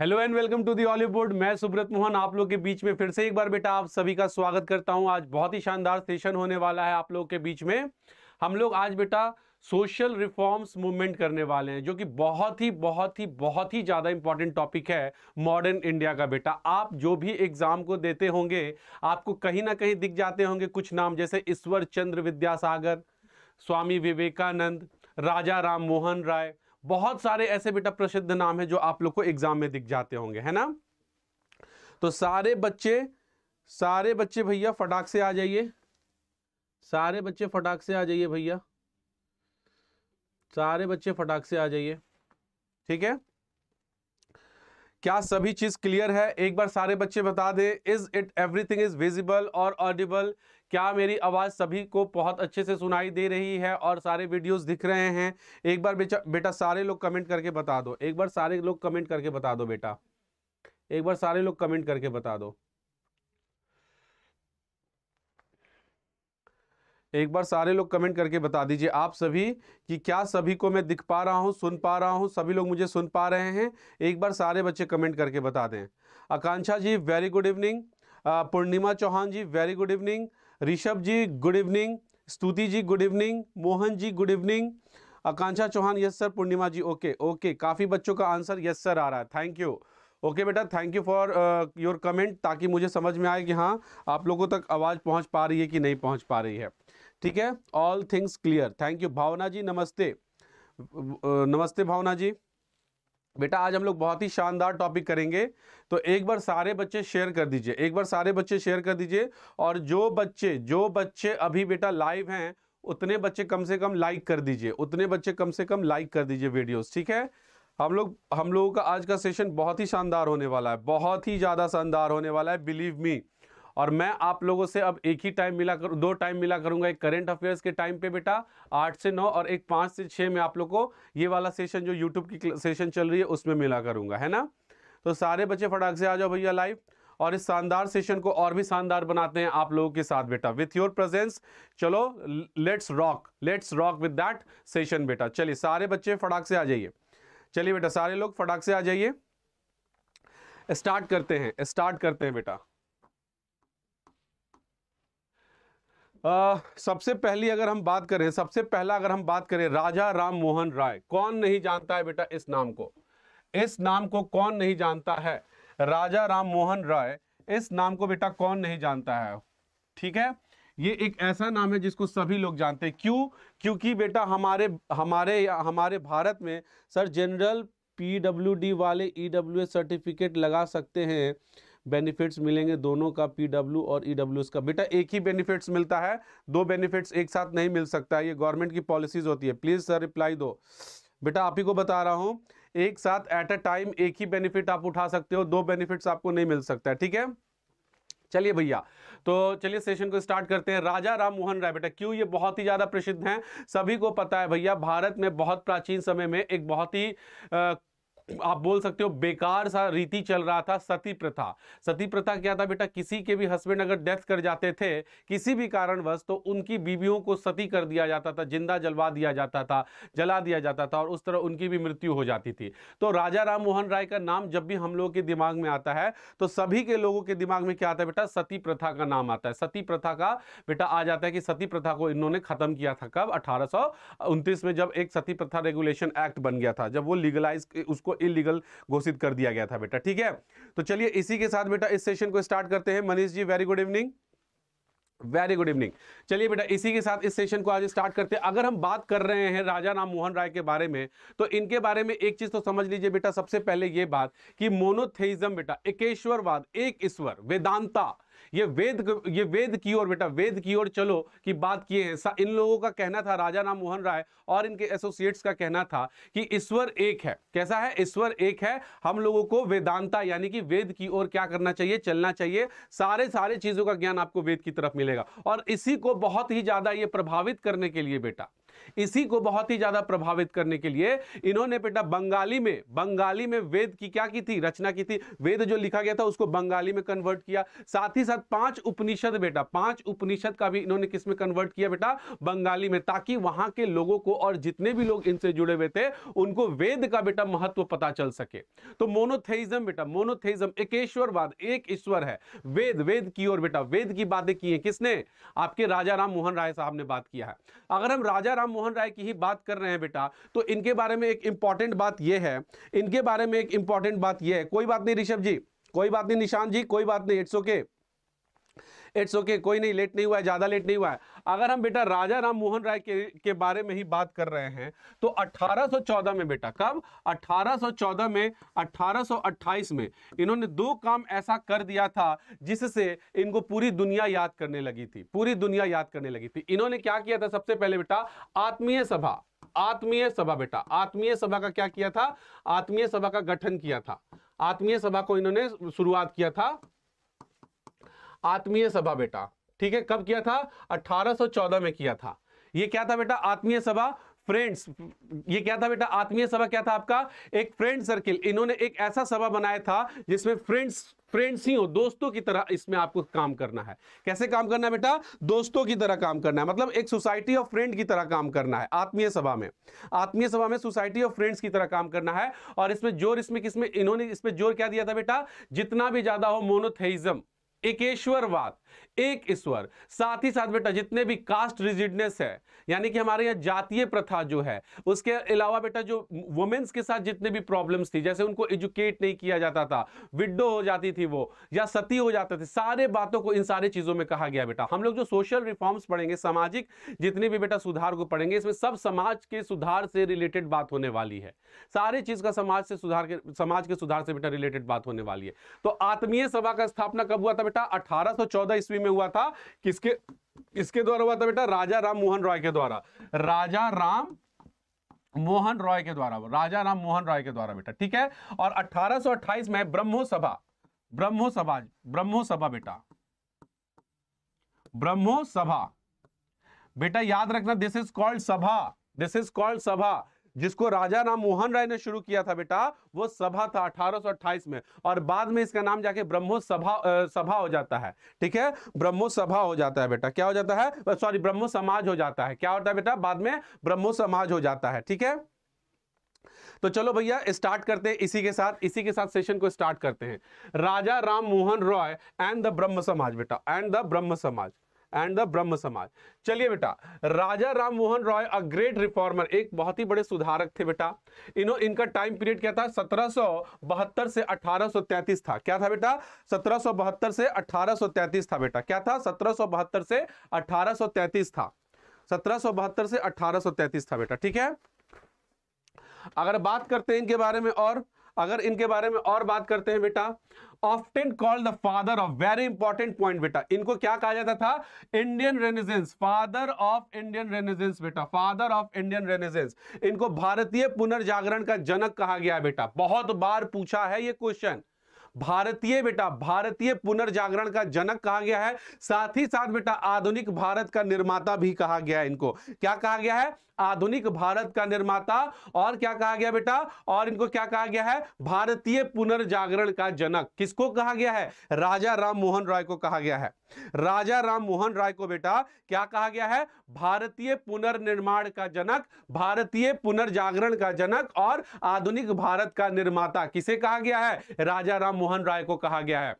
Hello and welcome to the Hollywood मैं सुब्रत मोहन आप लोग के बीच में फिर से एक बार बेटा आप सभी का स्वागत करता हूं आज बहुत ही शानदार सेशन होने वाला है आप लोग के बीच में हम लोग आज बेटा सोशल रिफॉर्म्स मूवमेंट करने वाले हैं जो कि बहुत ही बहुत ही बहुत ही ज़्यादा इंपॉर्टेंट टॉपिक है मॉडर्न इंडिया का बेटा आप जो भी एग्ज़ाम को देते होंगे आपको कहीं ना कहीं दिख जाते होंगे कुछ नाम जैसे ईश्वर चंद्र विद्यासागर स्वामी विवेकानंद राजा राम मोहन राय बहुत सारे ऐसे बेटा प्रसिद्ध नाम है जो आप लोग को एग्जाम में दिख जाते होंगे है ना तो सारे बच्चे सारे बच्चे भैया फटाक से आ जाइए सारे बच्चे फटाक से आ जाइए भैया सारे बच्चे फटाक से आ जाइए ठीक है क्या सभी चीज क्लियर है एक बार सारे बच्चे बता दे is it everything is visible और ऑडिबल क्या मेरी आवाज़ सभी को बहुत अच्छे से सुनाई दे रही है और सारे वीडियोस दिख रहे हैं एक बार बेटा बेटा सारे लोग कमेंट करके बता दो एक बार सारे लोग कमेंट करके बता दो बेटा एक बार सारे लोग कमेंट करके बता दो एक बार सारे लोग कमेंट करके बता दीजिए आप सभी कि क्या सभी को मैं दिख पा रहा हूँ सुन पा रहा हूँ सभी लोग मुझे सुन पा रहे हैं एक बार सारे बच्चे कमेंट करके बता दें Akanksha ji very good evening Purnima Chauhan ji very good evening Rishabh ji good evening Stuti ji good evening Mohan ji good evening Akanksha Chauhan yes sir Purnima ji okay okay काफ़ी बच्चों का आंसर यस सर आ रहा है थैंक यू ओके बेटा thank you for your comment ताकि मुझे समझ में आए कि हाँ आप लोगों तक आवाज़ पहुंच पा रही है कि नहीं पहुंच पा रही है ठीक है all things clear thank you Bhavna ji नमस्ते नमस्ते भावना जी बेटा आज हम लोग बहुत ही शानदार टॉपिक करेंगे तो एक बार सारे बच्चे शेयर कर दीजिए एक बार सारे बच्चे शेयर कर दीजिए और जो बच्चे जो बच्चे अभी बेटा लाइव हैं उतने बच्चे कम से कम लाइक कर दीजिए उतने बच्चे कम से कम लाइक कर दीजिए वीडियोस ठीक है हम लोग हम लोगों का आज का सेशन बहुत ही शानदार होने वाला है बहुत ही ज़्यादा शानदार होने वाला है बिलीव मी और मैं आप लोगों से अब एक ही टाइम मिला कर दो टाइम मिला करूंगा एक करेंट अफेयर्स के टाइम पे बेटा आठ से नौ और एक पाँच से छः में आप लोग को ये वाला सेशन जो यूट्यूब की सेशन चल रही है उसमें मिला करूँगा है ना तो सारे बच्चे फटाक से आ जाओ भैया लाइव और इस शानदार सेशन को और भी शानदार बनाते हैं आप लोगों के साथ बेटा विथ योर प्रेजेंस चलो let's rock let's rock with that session बेटा चलिए सारे बच्चे फटाक से आ जाइए चलिए बेटा सारे लोग फटाक से आ जाइए स्टार्ट करते हैं स्टार्ट करते हैं बेटा आ, सबसे पहली अगर हम बात करें सबसे पहला अगर हम बात करें राजा राम मोहन राय कौन नहीं जानता है बेटा इस नाम को इस नाम को कौन नहीं जानता है राजा राम मोहन राय इस नाम को बेटा कौन नहीं जानता है ठीक है ये एक ऐसा नाम है जिसको सभी लोग जानते हैं क्यों क्योंकि बेटा हमारे हमारे हमारे भारत में सर जनरल पी वाले ई e सर्टिफिकेट लगा सकते हैं बेनिफिट्स मिलेंगे दोनों का पी डब्ल्यू और ई e डब्ल्यू का बेटा एक ही बेनिफिट्स मिलता है दो बेनिफिट्स एक साथ नहीं मिल सकता ये गवर्नमेंट की पॉलिसीज होती है प्लीज़ सर रिप्लाई दो बेटा आप ही को बता रहा हूँ एक साथ एट अ टाइम एक ही बेनिफिट आप उठा सकते हो दो बेनिफिट्स आपको नहीं मिल सकता है ठीक है चलिए भैया तो चलिए सेशन को स्टार्ट करते हैं राजा राम मोहन राय बेटा क्यों ये बहुत ही ज़्यादा प्रसिद्ध हैं सभी को पता है भैया भारत में बहुत प्राचीन समय में एक बहुत ही आप बोल सकते हो बेकार सा रीति चल रहा था सती प्रथा सती प्रथा क्या था बेटा किसी के भी हस्बैंड अगर डेथ कर जाते थे किसी भी कारणवश तो उनकी बीवियों को सती कर दिया जाता था जिंदा जलवा दिया जाता था जला दिया जाता था और उस तरह उनकी भी मृत्यु हो जाती थी तो राजा राम मोहन राय का नाम जब भी हम लोगों के दिमाग में आता है तो सभी के लोगों के दिमाग में क्या आता है बेटा सती प्रथा का नाम आता है सती प्रथा का बेटा आ जाता है कि सती प्रथा को इन्होंने खत्म किया था कब अठारह में जब एक सती प्रथा रेगुलेशन एक्ट बन गया था जब वो लीगलाइज उसको इलीगल घोषित कर दिया गया था बेटा ठीक है तो चलिए इसी के साथ बेटा इस सेशन को स्टार्ट करते हैं Manish ji very good evening very good evening चलिए बेटा इसी के साथ इस सेशन को आज स्टार्ट करते हैं अगर हम बात कर रहे हैं राजा राम मोहन राय के बारे में तो इनके बारे में एक चीज तो समझ लीजिए बेटा सबसे पहले ये बात कि मोनोथेइज्म बेटा एकेश्वरवाद एक ईश्वर वेदांता ये वेद ये वेद की ओर बेटा वेद की ओर चलो की बात किए हैं इन लोगों का कहना था राजा राम मोहन राय और इनके एसोसिएट्स का कहना था कि ईश्वर एक है कैसा है ईश्वर एक है हम लोगों को वेदांता यानी कि वेद की ओर क्या करना चाहिए चलना चाहिए सारे सारे चीजों का ज्ञान आपको वेद की तरफ मिलेगा और इसी को बहुत ही ज्यादा ये प्रभावित करने के लिए बेटा इसी को बहुत ही ज्यादा प्रभावित करने के लिए इन्होंने बेटा बंगाली में बंगाली में वेद की क्या की थी रचना की थी वेद जो लिखा गया था उसको बंगाली में कन्वर्ट किया साथ ही साथ पांच उपनिषद बेटा पांच उपनिषद का भी इन्होंने किसमें कन्वर्ट किया बेटा बंगाली में ताकि वहां के लोगों को और जितने भी लोग इनसे जुड़े हुए थे उनको वेद का बेटा महत्व पता चल सके तो मोनोथेइज्म बेटा मोनोथेइज्म एकेश्वरवाद एक ईश्वर है वेद वेद की ओर बेटा वेद की बातें की है किसने आपके राजा राम मोहन राय साहब ने बात किया है अगर हम राजा राम राम मोहन राय की ही बात कर रहे हैं बेटा तो इनके बारे में एक इंपॉर्टेंट बात यह है इनके बारे में एक इंपॉर्टेंट बात यह है कोई बात नहीं ऋषभ जी कोई बात नहीं निशान जी कोई बात नहीं it's okay okay. It's okay okay, कोई नहीं लेट नहीं हुआ है ज़्यादा लेट नहीं हुआ है अगर हम बेटा राजा राम मोहन राय के, के बारे में ही बात कर रहे हैं तो 1814 में बेटा कब 1814 में 1828 में इन्होंने दो काम ऐसा कर दिया था जिससे इनको पूरी दुनिया याद करने लगी थी पूरी दुनिया याद करने लगी थी इन्होंने क्या किया था सबसे पहले बेटा आत्मीय सभा आत्मीय सभा बेटा आत्मीय सभा का क्या किया था आत्मीय सभा का गठन किया था आत्मीय सभा को इन्होंने शुरुआत किया था आत्मीय सभा बेटा ठीक है कब किया था 1814 में किया था ये क्या था बेटा आत्मीय सभा फ्रेंड्स ये क्या था बेटा आत्मीय सभा क्या था आपका एक फ्रेंड सर्किल इन्होंने एक ऐसा सभा बनाया था जिसमें फ्रेंड्स फ्रेंड्स ही हो दोस्तों की तरह इसमें आपको काम करना है कैसे काम करना है बेटा दोस्तों की तरह काम करना है मतलब एक सोसाइटी ऑफ फ्रेंड की तरह काम करना है आत्मीय सभा में आत्मीय सभा में सोसाइटी ऑफ फ्रेंड्स की तरह काम करना है और इसमें जोर इसमें किसमें इन्होंने इसमें जोर क्या दिया था बेटा जितना भी ज्यादा हो मोनोथेइजम एकेश्वरवाद एक ईश्वर साथ ही साथ बेटा जितने भी कास्ट रिजिडनेस है यानी कि हमारे यहाँ जातीय प्रथा जो है उसके अलावा बेटा जो वुमेन्स के साथ जितने भी प्रॉब्लम्स थी जैसे उनको एजुकेट नहीं किया जाता था विडो हो जाती थी वो या सती हो जाते थे सारे बातों को इन सारी चीज़ों में कहा गया बेटा हम लोग जो सोशल रिफॉर्म्स पढ़ेंगे सामाजिक जितने भी बेटा सुधार को पढ़ेंगे इसमें सब समाज के सुधार से रिलेटेड बात होने वाली है सारे चीज़ का समाज से सुधार के समाज के सुधार से बेटा रिलेटेड बात होने वाली है तो आत्मीय सभा का स्थापना कब हुआ था बेटा अठारह ईस्वी में हुआ था किसके किसके द्वारा हुआ था बेटा राजा राम मोहन रॉय के द्वारा राजा राम मोहन रॉय के द्वारा राजा राम मोहन रॉय के द्वारा बेटा ठीक है और 1828 में ब्रह्मो सभा ब्रह्मो सभा ब्रह्मो सभा बेटा ब्रह्मो सभा बेटा याद रखना this is called sabha this is called sabha जिसको राजा राम मोहन राय ने शुरू किया था बेटा वो सभा था 1828 में और बाद में इसका नाम जाके ब्रह्मो सभा आ, सभा हो जाता है ठीक है ब्रह्मो सभा हो जाता है बेटा क्या हो जाता है सॉरी ब्रह्मो समाज हो जाता है क्या होता है बेटा बाद में ब्रह्मो समाज हो जाता है ठीक है तो चलो भैया स्टार्ट करते हैं इसी के साथ इसी के साथ सेशन को स्टार्ट करते हैं राजा राम मोहन रॉय एंड द ब्रह्म समाज बेटा एंड द ब्रह्म समाज एंड द ब्रह्म समाज चलिए बेटा Raja Ram Mohan Roy a great reformer एक बहुत ही बड़े सुधारक थे बेटा इनो इनका टाइम पीरियड क्या था सत्रह से 1833 था क्या था बेटा सत्रह से 1833 था बेटा क्या था सत्रह से 1833 था सत्रह से 1833 था बेटा ठीक है अगर बात करते हैं इनके बारे में और अगर इनके बारे में और बात करते हैं बेटा often called the father of very important point बेटा इनको क्या कहा जाता था Indian renaissance father of Indian renaissance बेटा फादर ऑफ इंडियन रेनेजेंस इनको भारतीय पुनर्जागरण का जनक कहा गया बेटा बहुत बार पूछा है ये क्वेश्चन भारतीय बेटा भारतीय पुनर्जागरण का जनक कहा गया है साथ ही साथ बेटा आधुनिक भारत का निर्माता भी कहा गया है इनको क्या कहा गया है आधुनिक भारत का निर्माता और क्या कहा गया बेटा और इनको क्या कहा गया है भारतीय पुनर्जागरण का जनक किसको कहा गया है राजा राम मोहन रॉय को कहा गया है राजा राम मोहन राय को बेटा क्या कहा गया है भारतीय पुनर्निर्माण का जनक भारतीय पुनर्जागरण का जनक और आधुनिक भारत का निर्माता किसे कहा गया है राजा राम मोहन राय को कहा गया है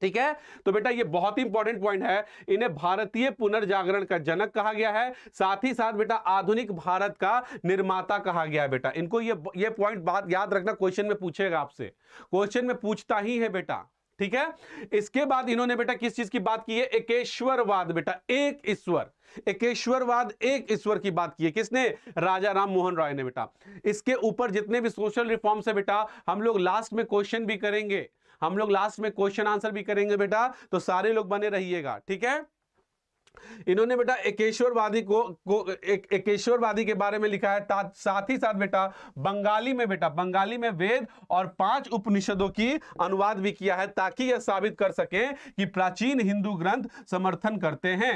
ठीक है तो बेटा ये बहुत ही इंपॉर्टेंट पॉइंट है इन्हें भारतीय पुनर्जागरण का जनक कहा गया है साथ ही साथ बेटा आधुनिक भारत का निर्माता कहा गया है बेटा इनको ये ये पॉइंट बात याद रखना क्वेश्चन में पूछेगा आपसे क्वेश्चन में पूछता ही है बेटा ठीक है इसके बाद इन्होंने बेटा किस चीज की बात की है एकेश्वरवाद बेटा एक ईश्वर एकेश्वरवाद एक ईश्वर की बात की है किसने राजा राम मोहन रॉय ने बेटा इसके ऊपर जितने भी सोशल रिफॉर्म्स है बेटा हम लोग लास्ट में क्वेश्चन भी करेंगे हम लोग लास्ट में क्वेश्चन आंसर भी करेंगे बेटा तो सारे लोग बने रहिएगा ठीक है इन्होंने बेटा एकेश्वरवादी को, को एक, एकेश्वरवादी के बारे में लिखा है साथ ही साथ बेटा बंगाली में बेटा बंगाली में वेद और पांच उपनिषदों की अनुवाद भी किया है ताकि यह साबित कर सके कि प्राचीन हिंदू ग्रंथ समर्थन करते हैं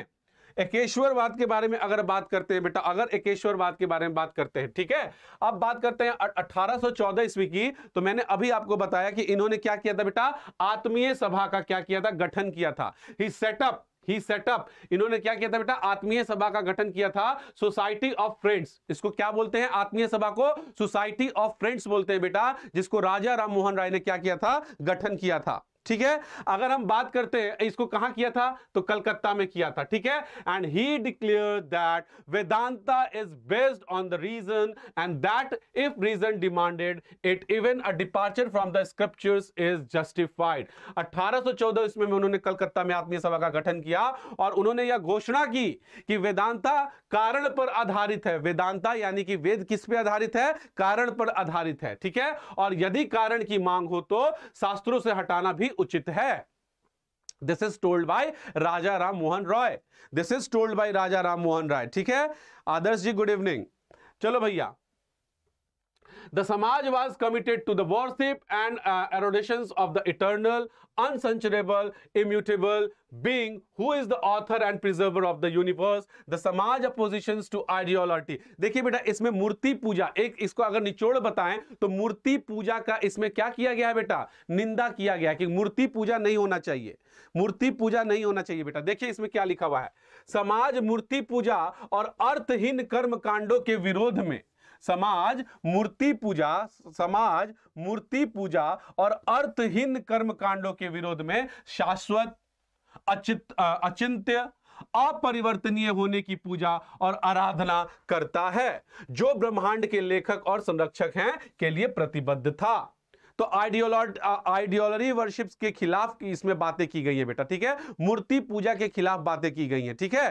एकेश्वरवाद के बारे में अगर बात करते हैं बेटा अगर एकेश्वरवाद के बारे में बात करते हैं ठीक है अब बात करते हैं 1814 ईस्वी की तो मैंने अभी आपको बताया कि इन्होंने क्या किया था बेटा आत्मीय सभा का क्या किया था गठन किया था ही सेटअप ही सेटअप इन्होंने क्या किया था बेटा आत्मीय सभा का गठन किया था सोसाइटी ऑफ फ्रेंड्स इसको क्या बोलते हैं आत्मीय सभा को सोसाइटी ऑफ फ्रेंड्स बोलते हैं बेटा जिसको राजा राम मोहन राय ने क्या किया था गठन किया था ठीक है अगर हम बात करते हैं इसको कहां किया था तो कलकत्ता में किया था ठीक है and he declare that Vedanta is based on the reason and that if reason demanded it even a departure from the scriptures is justified 1814 इसमें उन्होंने कलकत्ता में आत्मीय सभा का गठन किया और उन्होंने यह घोषणा की कि वेदांता कारण पर आधारित है वेदांता यानी कि वेद किस पे आधारित है कारण पर आधारित है ठीक है और यदि कारण की मांग हो तो शास्त्रों से हटाना भी उचित है this is told by Raja Ram Mohan Roy this is told by Raja Ram Mohan Roy ठीक है आदर्श जी गुड इवनिंग चलो भैया the Samaj was committed to the worship and adoration of the eternal unsearchable immutable being who is the author and preserver of the universe the Samaj opposition to idolatry देखिए बेटा इसमें मूर्ति पूजा एक इसको अगर निचोड़ बताएं तो मूर्ति पूजा का इसमें क्या किया गया है बेटा निंदा किया गया कि मूर्ति पूजा नहीं होना चाहिए मूर्ति पूजा नहीं होना चाहिए बेटा देखिए इसमें क्या लिखा हुआ है समाज मूर्ति पूजा और अर्थहीन कर्म कांडो के विरोध में समाज मूर्ति पूजा समाज मूर्ति पूजा और अर्थहीन कर्म कांडो के विरोध में शाश्वत अचित अचिंत्य अपरिवर्तनीय होने की पूजा और आराधना करता है जो ब्रह्मांड के लेखक और संरक्षक हैं के लिए प्रतिबद्ध था तो आइडियोलॉज आइडियोलॉजी वर्शिप्स के खिलाफ इसमें बातें की गई है बेटा ठीक है मूर्ति पूजा के खिलाफ बातें की गई है ठीक है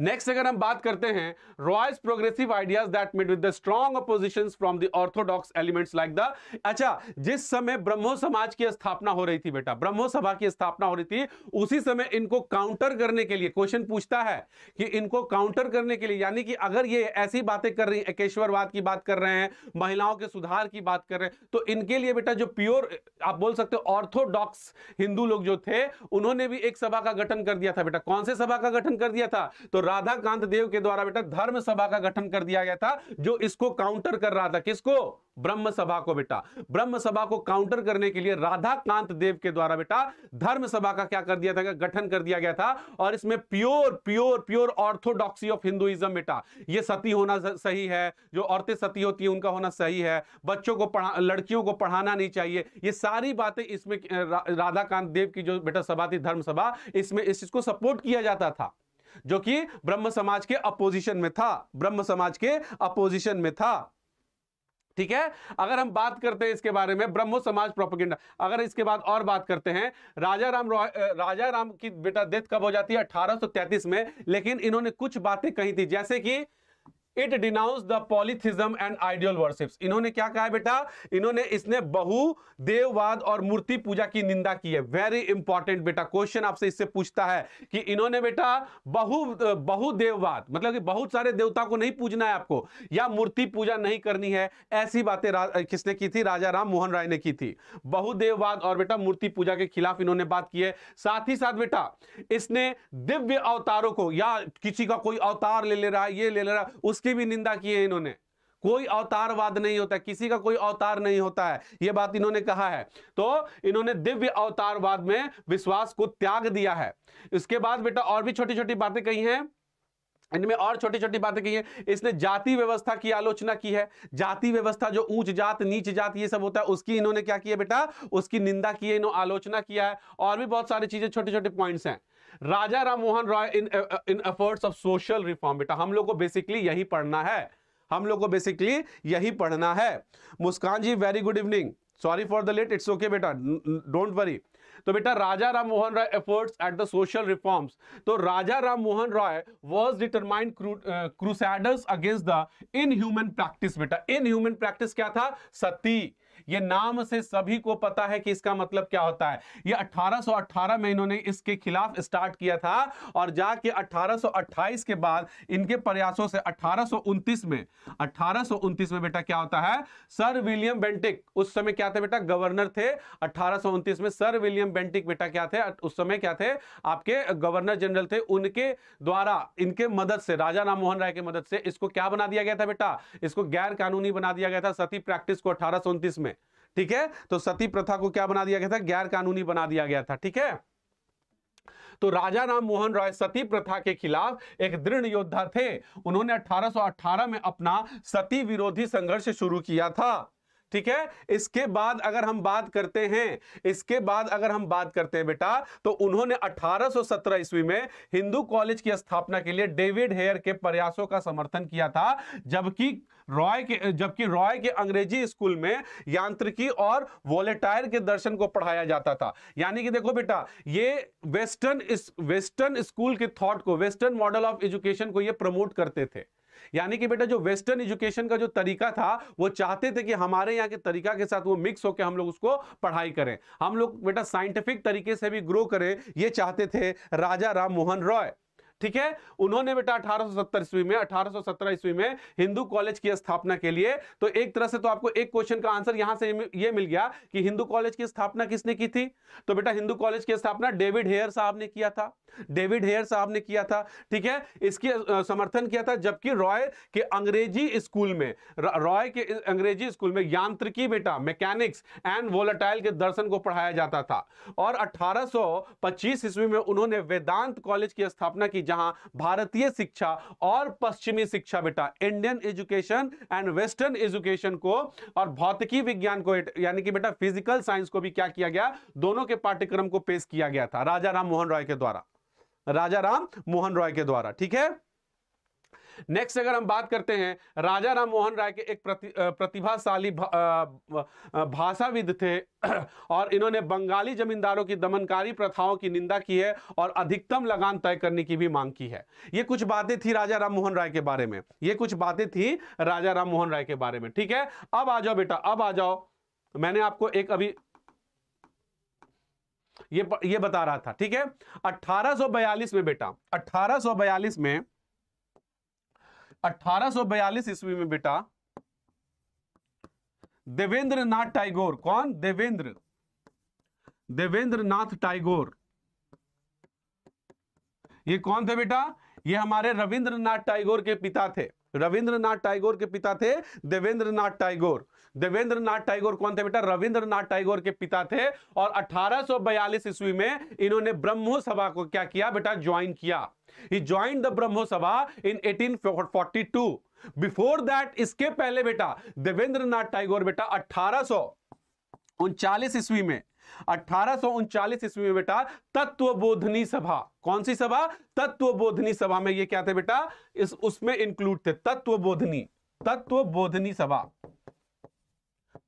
नेक्स्ट अगर हम बात करते हैं Roy's progressive ideas that made with the strong opposition from the orthodox elements like the अच्छा जिस समय ब्रह्मो समाज की स्थापना हो रही थी बेटा ब्रह्मो सभा की स्थापना हो रही थी उसी समय इनको काउंटर करने के लिए क्वेश्चन पूछता है कि इनको काउंटर करने के लिए यानी कि अगर ये ऐसी बातें कर रही एकेश्वरवाद की बात कर रहे हैं महिलाओं के सुधार की बात कर रहे हैं तो इनके लिए बेटा जो प्योर आप बोल सकते हो ऑर्थोडॉक्स हिंदू लोग जो थे उन्होंने भी एक सभा का गठन कर दिया था बेटा कौन से सभा का गठन कर दिया था तो तो राधाकांत देव के द्वारा बेटा धर्म सभा का गठन कर दिया गया था जो इसको काउंटर कर रहा था किसको ब्रह्म सभा को बेटा ब्रह्म सभा को काउंटर करने के लिए राधाकांत देव के द्वारा बेटा धर्म सभा का क्या कर दिया था गठन कर दिया गया था और इसमें pure pure pure orthodoxy of Hinduism बेटा ये सती होना सही है जो औरतें सती होती हैं उनका होना सही है बच्चों को पढ़ा लड़कियों को पढ़ाना नहीं चाहिए ये सारी बातें इसमें रा, राधा देव की जो बेटा सभा थी धर्म सभा इसमें इस चीज को सपोर्ट किया जाता था जो कि ब्रह्म समाज के अपोजिशन में था ब्रह्म समाज के अपोजिशन में था ठीक है अगर हम बात करते हैं इसके बारे में ब्रह्म समाज प्रोपोगेंडा अगर इसके बाद और बात करते हैं राजा राम राजा राम की बेटा डेथ कब हो जाती है 1833 में लेकिन इन्होंने कुछ बातें कही थी जैसे कि it denounce the polytheism and idol worship इन्होंने क्या कहा बेटा इन्होंने इसने बहु देववाद और मूर्ति पूजा की निंदा की है वेरी इंपॉर्टेंट बेटा क्वेश्चन आपसे इससे पूछता है कि इन्होंने बेटा बहु बहु देववाद मतलब कि बहुत सारे देवता को नहीं पूजना है आपको या मूर्ति पूजा नहीं करनी है ऐसी बातें किसने की थी राजा राम मोहन राय ने की थी बहुदेववाद और बेटा मूर्ति पूजा के खिलाफ इन्होंने बात की है साथ ही साथ बेटा इसने दिव्य अवतारों को या किसी का कोई अवतार ले ले रहा है ये ले ले रहा है उसके उसकी भी निंदा की है इन्होंने कोई अवतारवाद नहीं होता किसी का कोई अवतार नहीं होता है यह बात इन्होंने कहा है तो इन्होंने दिव्य अवतारवाद में विश्वास को त्याग दिया है इसके बाद बेटा और भी छोटी छोटी बातें कही हैं इनमें और छोटी छोटी बातें कही है इसने जाति व्यवस्था की आलोचना की है जाति व्यवस्था जो ऊंच जात नीच जात ये सब होता है उसकी इन्होंने क्या किया बेटा उसकी निंदा की है इन्होंने आलोचना किया है और भी बहुत सारी चीजें छोटे छोटे पॉइंट्स हैं Raja Ram Mohan Roy in in efforts of social reform बेटा हम लोग को बेसिकली यही पढ़ना है हम लोग को बेसिकली यही पढ़ना है Muskan ji very good evening sorry for the late it's okay बेटा डोंट वरी तो बेटा Raja Ram Mohan Roy efforts at the social reforms तो Raja Ram Mohan Roy was determined crusaders against the inhuman practice बेटा इनह्यूमन प्रैक्टिस क्या था सती ये नाम से सभी को पता है कि इसका मतलब क्या होता है ये 1818 में इन्होंने इसके खिलाफ स्टार्ट किया था और जाके 1828 के बाद इनके प्रयासों से 1829 में 1829 में बेटा क्या होता है सर विलियम बेंटिक उस समय क्या थे बेटा गवर्नर थे 1829 में सर विलियम बेंटिक बेटा क्या थे उस समय क्या थे आपके गवर्नर जनरल थे उनके द्वारा इनके मदद से राजा राम मोहन राय की मदद से इसको क्या बना दिया गया था बेटा इसको गैर कानूनी बना दिया गया था सती प्रैक्टिस को अठारह में ठीक है तो सती प्रथा को क्या बना दिया गया था गैर कानूनी बना दिया गया था ठीक है तो राजा राम मोहन रॉय सती प्रथा के खिलाफ एक दृढ़ योद्धा थे उन्होंने 1818 में अपना सती विरोधी संघर्ष शुरू किया था ठीक है इसके बाद अगर हम बात करते हैं इसके बाद अगर हम बात करते हैं बेटा तो उन्होंने 1817 ईस्वी में हिंदू कॉलेज की स्थापना के लिए डेविड हेयर के प्रयासों का समर्थन किया था जबकि रॉय के जबकि रॉय के अंग्रेजी स्कूल में यांत्रिकी और वोलेटायर के दर्शन को पढ़ाया जाता था यानी कि देखो बेटा ये वेस्टर्न वेस्टर्न स्कूल के थॉट को वेस्टर्न मॉडल ऑफ एजुकेशन को ये प्रमोट करते थे यानी कि बेटा जो वेस्टर्न एजुकेशन का जो तरीका था वो चाहते थे कि हमारे यहाँ के तरीका के साथ वो मिक्स होकर हम लोग उसको पढ़ाई करें हम लोग बेटा साइंटिफिक तरीके से भी ग्रो करें ये चाहते थे राजा राम मोहन रॉय ठीक है उन्होंने बेटा 1870 सौ ईस्वी में अठारह ईस्वी में हिंदू कॉलेज की स्थापना के लिए तो एक तरह से तो आपको एक क्वेश्चन का आंसर यहां से ये मिल गया कि हिंदू कॉलेज की स्थापना किसने की थी तो बेटा हिंदू कॉलेज की स्थापना डेविड हेयर साहब ने किया था डेविड हेयर साहब ने किया था ठीक है इसके समर्थन किया था जबकि रॉय के अंग्रेजी स्कूल में रॉय के अंग्रेजी स्कूल में यांत्रिकी बेटा मैकेनिक्स एंड वोलाटाइल के दर्शन को पढ़ाया जाता था और 1825 ईस्वी में उन्होंने वेदांत कॉलेज की स्थापना की जहां भारतीय शिक्षा और पश्चिमी शिक्षा बेटा Indian education and western education को और भौतिकी विज्ञान को यानी कि बेटा फिजिकल साइंस को भी क्या किया गया दोनों के पाठ्यक्रम को पेश किया गया था राजा राम मोहन रॉय के द्वारा राजा राम मोहन रॉय के द्वारा ठीक है नेक्स्ट अगर हम बात करते हैं राजा राम मोहन राय के एक प्रति, प्रतिभाशाली भाषाविद थे और इन्होंने बंगाली जमींदारों की दमनकारी प्रथाओं की निंदा की है और अधिकतम लगान तय करने की भी मांग की है ये कुछ बातें थी राजा राम मोहन राय के बारे में ये कुछ बातें थी राजा राम मोहन राय के बारे में ठीक है अब आ जाओ बेटा अब आ जाओ मैंने आपको एक अभी ये ये बता रहा था ठीक है 1842 में बेटा 1842 में 1842 ईस्वी में बेटा देवेंद्र नाथ टाइगोर कौन देवेंद्र देवेंद्र नाथ टाइगोर ये कौन थे बेटा ये हमारे रविंद्रनाथ टाइगोर के पिता थे रविंद्रनाथ टाइगोर के पिता थे देवेंद्र नाथ टैगोर देवेंद्र नाथ कौन थे बेटा रविंद्र नाथ के पिता थे और 1842 ईस्वी में इन्होंने ब्रह्मो सभा को क्या किया बेटा ज्वाइन किया ही ज्वाइन द ब्रह्मो सभा इन 1842 बिफोर दैट इसके पहले बेटा देवेंद्र नाथ टाइगोर बेटा अठारह उनचालीस ईस्वी में अठारह ईस्वी में बेटा तत्व बोधनी सभा कौन सी सभा तत्व बोधनी सभा में ये क्या थे बेटा इस उसमें इंक्लूड थे तत्व बोधनी तत्व बोधनी सभा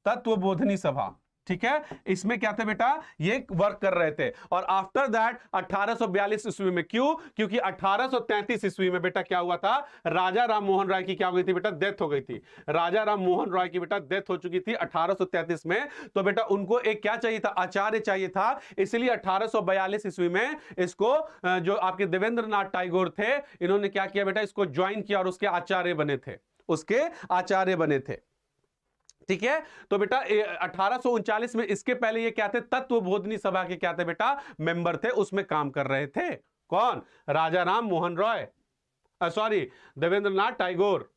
तत्व बोधनी सभा ठीक है इसमें क्या थे बेटा ये वर्क कर रहे थे और आफ्टर दैट 1842 ईस्वी में क्यों क्योंकि 1833 ईस्वी में बेटा क्या हुआ था राजा राम मोहन राय की क्या हो गई थी बेटा डेथ हो गई थी राजा राम मोहन राय की बेटा डेथ हो चुकी थी 1833 में तो बेटा उनको एक क्या चाहिए था आचार्य चाहिए था इसलिए अठारह ईस्वी में इसको जो आपके देवेंद्र नाथ टाइगोर थे इन्होंने क्या किया बेटा इसको ज्वाइन किया और उसके आचार्य बने थे उसके आचार्य बने थे ठीक है तो बेटा अठारह में इसके पहले ये क्या थे तत्व बोधनी सभा के क्या थे बेटा मेंबर थे उसमें काम कर रहे थे कौन राजा राम मोहन रॉय सॉरी देवेंद्रनाथ टाइगोर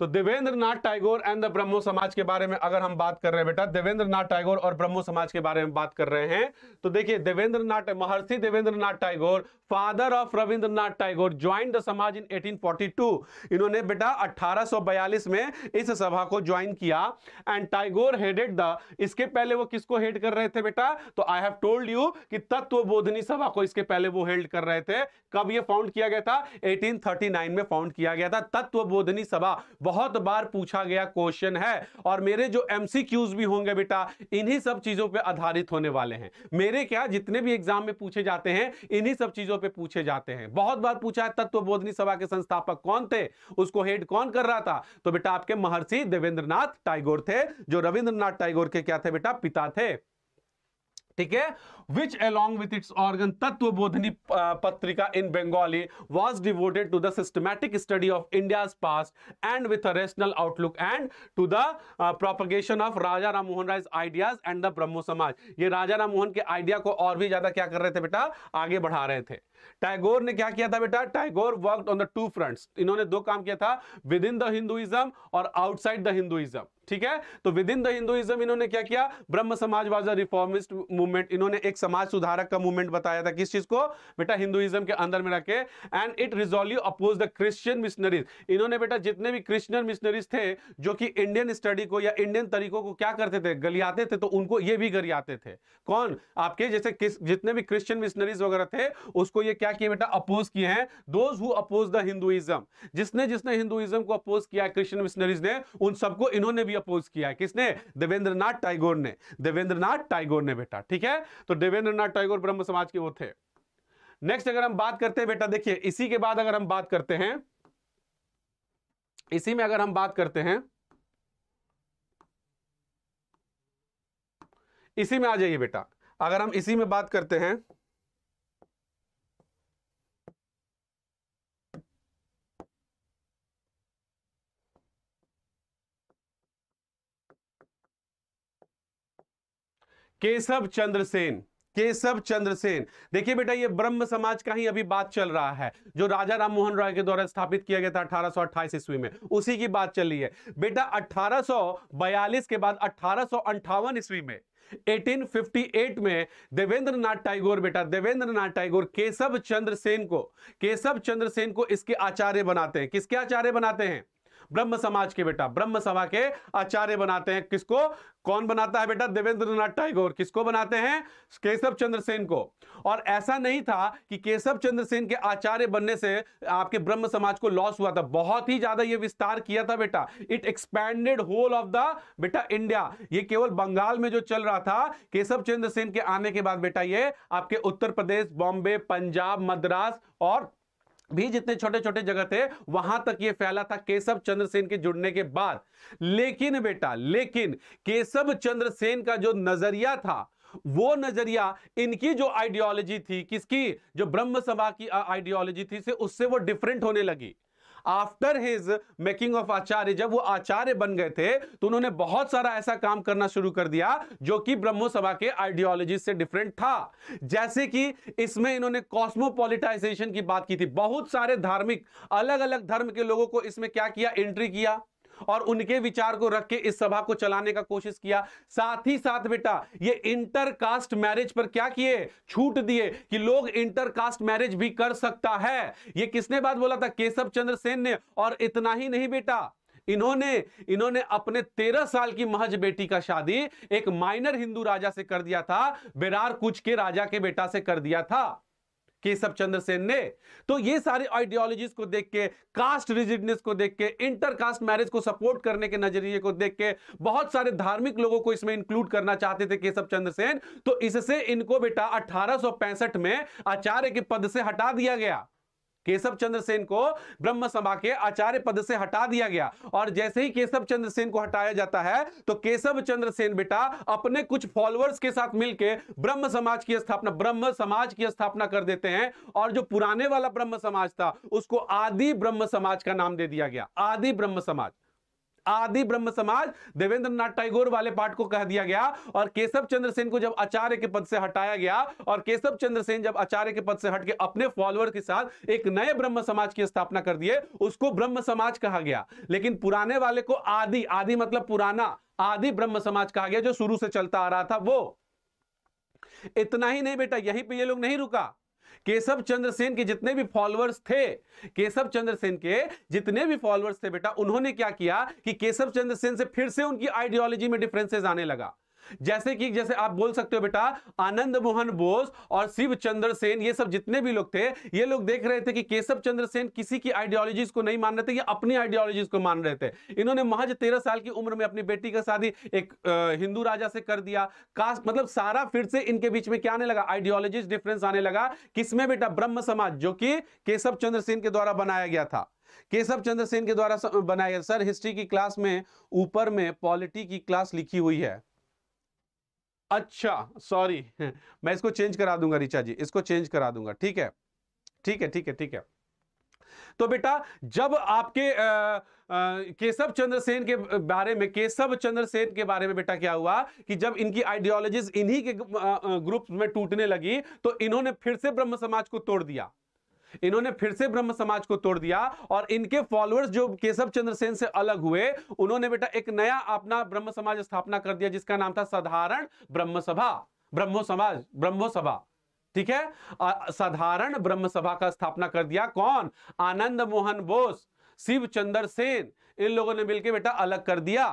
तो देवेंद्र नाथ टाइगोर एंड द ब्रह्मो समाज के बारे में अगर हम बात कर रहे हैं बेटा देवेंद्र नाथ टाइगोर और ब्रह्मो समाज के बारे में बात कर रहे हैं तो देखिए Debendra Nath Maharshi Debendra Nath Tagore father of Rabindra Nath Tagore join the Samaj in 1842 इन्होंने बेटा 1842 में इस सभा को ज्वाइन किया एंड टाइगोर हेडेड द इसके पहले वो किसको हेड कर रहे थे बेटा तो आई हैव टोल्ड यू कि तत्व बोधनी सभा को इसके पहले वो हेल्ड कर रहे थे कब ये फाउंड किया गया था 1839 में फाउंड किया गया था तत्व बोधनी सभा बहुत बार पूछा गया क्वेश्चन है और मेरे जो एम भी होंगे बेटा इन्हीं सब चीजों पर आधारित होने वाले हैं मेरे क्या जितने भी एग्जाम में पूछे जाते हैं इन्हीं सब चीजों पर पूछे जाते हैं बहुत बार पूछा है तत्व बोधनी सभा के संस्थापक कौन थे उसको हेड कौन कर रहा था तो बेटा आपके महर्षि देवेंद्रनाथ टाइगोर थे जो रविंद्रनाथ टाइगोर के क्या थे बेटा पिता थे ठीक है which along with its organ Tattva Bodhini Patrika in Bengali was devoted to the systematic study of India's past and with rational outlook and to the propagation of Raja Ram Mohan Roy ideas and the Brahmo Samaj ये राजा राम मोहन के आइडिया को और भी ज्यादा क्या कर रहे थे बेटा आगे बढ़ा रहे थे टैगोर ने क्या किया था बेटा Tagore work on the two front इन्होंने दो काम किया था विद इन द हिंदुइज्म और आउटसाइड द हिंदुइज्म ठीक है तो विद इन द हिंदुइज्म इन्होंने क्या किया ब्रह्म समाजवाद रिफॉर्मिस्ट मूवमेंट इन्होंने एक समाज सुधारक का मूवमेंट बताया था किस चीज को बेटा हिंदुइज्म के अंदर में रखे and it resolute oppose the Christian missionaries इन्होंने बेटा जितने भी क्रिश्चियन मिशनरीज थे जो कि इंडियन स्टडी को या इंडियन तरीकों को क्या करते थे गलियाते थे तो उनको ये भी गलियाते थे कौन आपके जैसे जितने भी क्रिश्चियन मिशनरीज वगैरह थे उसको ये ये क्या किए बेटा अपोज किए हैं those who oppose the Hinduism जिसने जिसने हिंदुइज्म को अपोज किया क्रिश्चियन मिशनरीज ने उन सबको इन्होंने भी अपोज किया है किसने देवेंद्रनाथ टाइगोर ने देवेंद्रनाथ टाइगोर ने बेटा ठीक है तो देवेंद्रनाथ टाइगोर ब्रह्म समाज के वो थे नेक्स्ट अगर हम बात करते हैं बेटा देखिए इसी के बाद अगर हम बात करते हैं इसी में अगर हम बात करते हैं इसी में आ जाइए बेटा अगर हम इसी में बात करते हैं केशव चंद्रसेन केशव चंद्रसेन देखिए बेटा ये ब्रह्म समाज का ही अभी बात चल रहा है जो राजा राम मोहन राय के द्वारा स्थापित किया गया था अठारह ईस्वी में उसी की बात चल रही है बेटा 1842 के बाद अठारह ईस्वी में 1858 में देवेंद्र नाथ टैगोर बेटा देवेंद्र नाथ टैगोर केशव चंद्र सेन को केशव चंद्र सेन को इसके आचार्य बनाते हैं किसके आचार्य बनाते हैं ब्रह्म समाज के बेटा ब्रह्म सभा के आचार्य बनाते हैं किसको कौन बनाता है बेटा देवेंद्र नाथ टैगोर किसको बनाते हैं केशव चंद्र सेन को और ऐसा नहीं था कि केशव चंद्र सेन के आचार्य बनने से आपके ब्रह्म समाज को लॉस हुआ था बहुत ही ज्यादा ये विस्तार किया था बेटा it expanded whole of the बेटा इंडिया ये केवल बंगाल में जो चल रहा था केशव चंद्र सेन के आने के बाद बेटा ये आपके उत्तर प्रदेश बॉम्बे पंजाब मद्रास और भी जितने छोटे छोटे जगह थे वहां तक ये फैला था केशव चंद्र सेन के जुड़ने के बाद लेकिन बेटा लेकिन केशव चंद्र सेन का जो नजरिया था वो नजरिया इनकी जो आइडियोलॉजी थी किसकी जो ब्रह्म सभा की आइडियोलॉजी थी से उससे वो डिफरेंट होने लगी after his making of Acharya जब वो आचार्य बन गए थे तो उन्होंने बहुत सारा ऐसा काम करना शुरू कर दिया जो कि ब्रह्मो सभा के आइडियोलॉजी से डिफरेंट था जैसे कि इसमें इन्होंने कॉस्मोपोलिटाइजेशन की बात की थी बहुत सारे धार्मिक अलग अलग धर्म के लोगों को इसमें क्या किया एंट्री किया और उनके विचार को रख के इस सभा को चलाने का कोशिश किया साथ ही साथ बेटा ये इंटर कास्ट मैरिज पर क्या किए छूट दिए कि लोग इंटर कास्ट मैरिज भी कर सकता है ये किसने बात बोला था केशव चंद्र सेन ने और इतना ही नहीं बेटा इन्होंने इन्होंने अपने तेरह साल की महज बेटी का शादी एक माइनर हिंदू राजा से कर दिया था बेरार कुछ के राजा के बेटा से कर दिया था केशव चंद्र सेन ने तो ये सारी आइडियोलॉजीज को देख के कास्ट रिजिडनेस को देख के इंटर कास्ट मैरिज को सपोर्ट करने के नजरिए को देख के बहुत सारे धार्मिक लोगों को इसमें इंक्लूड करना चाहते थे केशव चंद्र सेन तो इससे इनको बेटा अठारह में आचार्य के पद से हटा दिया गया केशव चंद्र सेन को ब्रह्म सभा के आचार्य पद से हटा दिया गया और जैसे ही केशव चंद्र सेन को हटाया जाता है तो केशव चंद्र सेन बेटा अपने कुछ फॉलोअर्स के साथ मिलकर ब्रह्म समाज की स्थापना ब्रह्म समाज की स्थापना कर देते हैं और जो पुराने वाला ब्रह्म समाज था उसको आदि ब्रह्म समाज का नाम दे दिया गया आदि ब्रह्म समाज आदि ब्रह्म समाज देवेंद्र नाथ टैगोर वाले पाठ को कह दिया गया और केशव चंद्र सेन को जब आचार्य के पद से हटाया गया और केशव चंद्र सेन जब आचार्य के पद से हटके अपने फॉलोअर के साथ एक नए ब्रह्म समाज की स्थापना कर दिए उसको ब्रह्म समाज कहा गया लेकिन पुराने वाले को आदि आदि मतलब पुराना आदि ब्रह्म समाज कहा गया जो शुरू से चलता आ रहा था वो इतना ही नहीं बेटा यहीं पे ये लोग नहीं रुका केशव चंद्र सेन के जितने भी फॉलोअर्स थे केशव चंद्र सेन के जितने भी फॉलोअर्स थे बेटा उन्होंने क्या किया कि केशव चंद्र सेन से फिर से उनकी आइडियोलॉजी में डिफरेंसेस आने लगा जैसे कि जैसे आप बोल सकते हो बेटा आनंद मोहन बोस और शिव चंद्र सेन ये सब जितने भी लोग थे ये लोग देख रहे थे कि केशव चंद्र सेन किसी की आइडियोलॉजीज को नहीं मान रहे थे ये अपनी आइडियोलॉजीज को मान रहे थे इन्होंने महज तेरह साल की उम्र में अपनी बेटी का शादी एक हिंदू राजा से कर दिया कास्ट मतलब सारा फिर से इनके बीच में क्या आने लगा आइडियोलॉजीज डिफरेंस आने लगा किसमें बेटा ब्रह्म समाज जो कि केशव चंद्र सेन के द्वारा बनाया गया था केशव चंद्र सेन के द्वारा बनाया गया सर हिस्ट्री की क्लास में ऊपर में पॉलिटी की क्लास लिखी हुई है अच्छा सॉरी मैं इसको चेंज करा दूंगा रिचा जी इसको चेंज करा दूंगा ठीक है ठीक है ठीक है ठीक है तो बेटा जब आपके केशव चंद्र सेन के बारे में केशव चंद्र सेन के बारे में बेटा क्या हुआ कि जब इनकी आइडियोलॉजीज इन्हीं के ग्रुप में टूटने लगी तो इन्होंने फिर से ब्रह्म समाज को तोड़ दिया इन्होंने फिर से ब्रह्म समाज को तोड़ दिया और इनके फॉलोअर्स जो केशव चंद्र सेन से अलग हुए उन्होंने बेटा एक नया अपना ब्रह्म समाज स्थापना कर दिया जिसका नाम था साधारण ब्रह्म सभा ब्रह्मो समाज ब्रह्मो सभा ठीक है साधारण ब्रह्म सभा का स्थापना कर दिया कौन आनंद मोहन बोस शिव चंद्र सेन इन लोगों ने मिलकर बेटा अलग कर दिया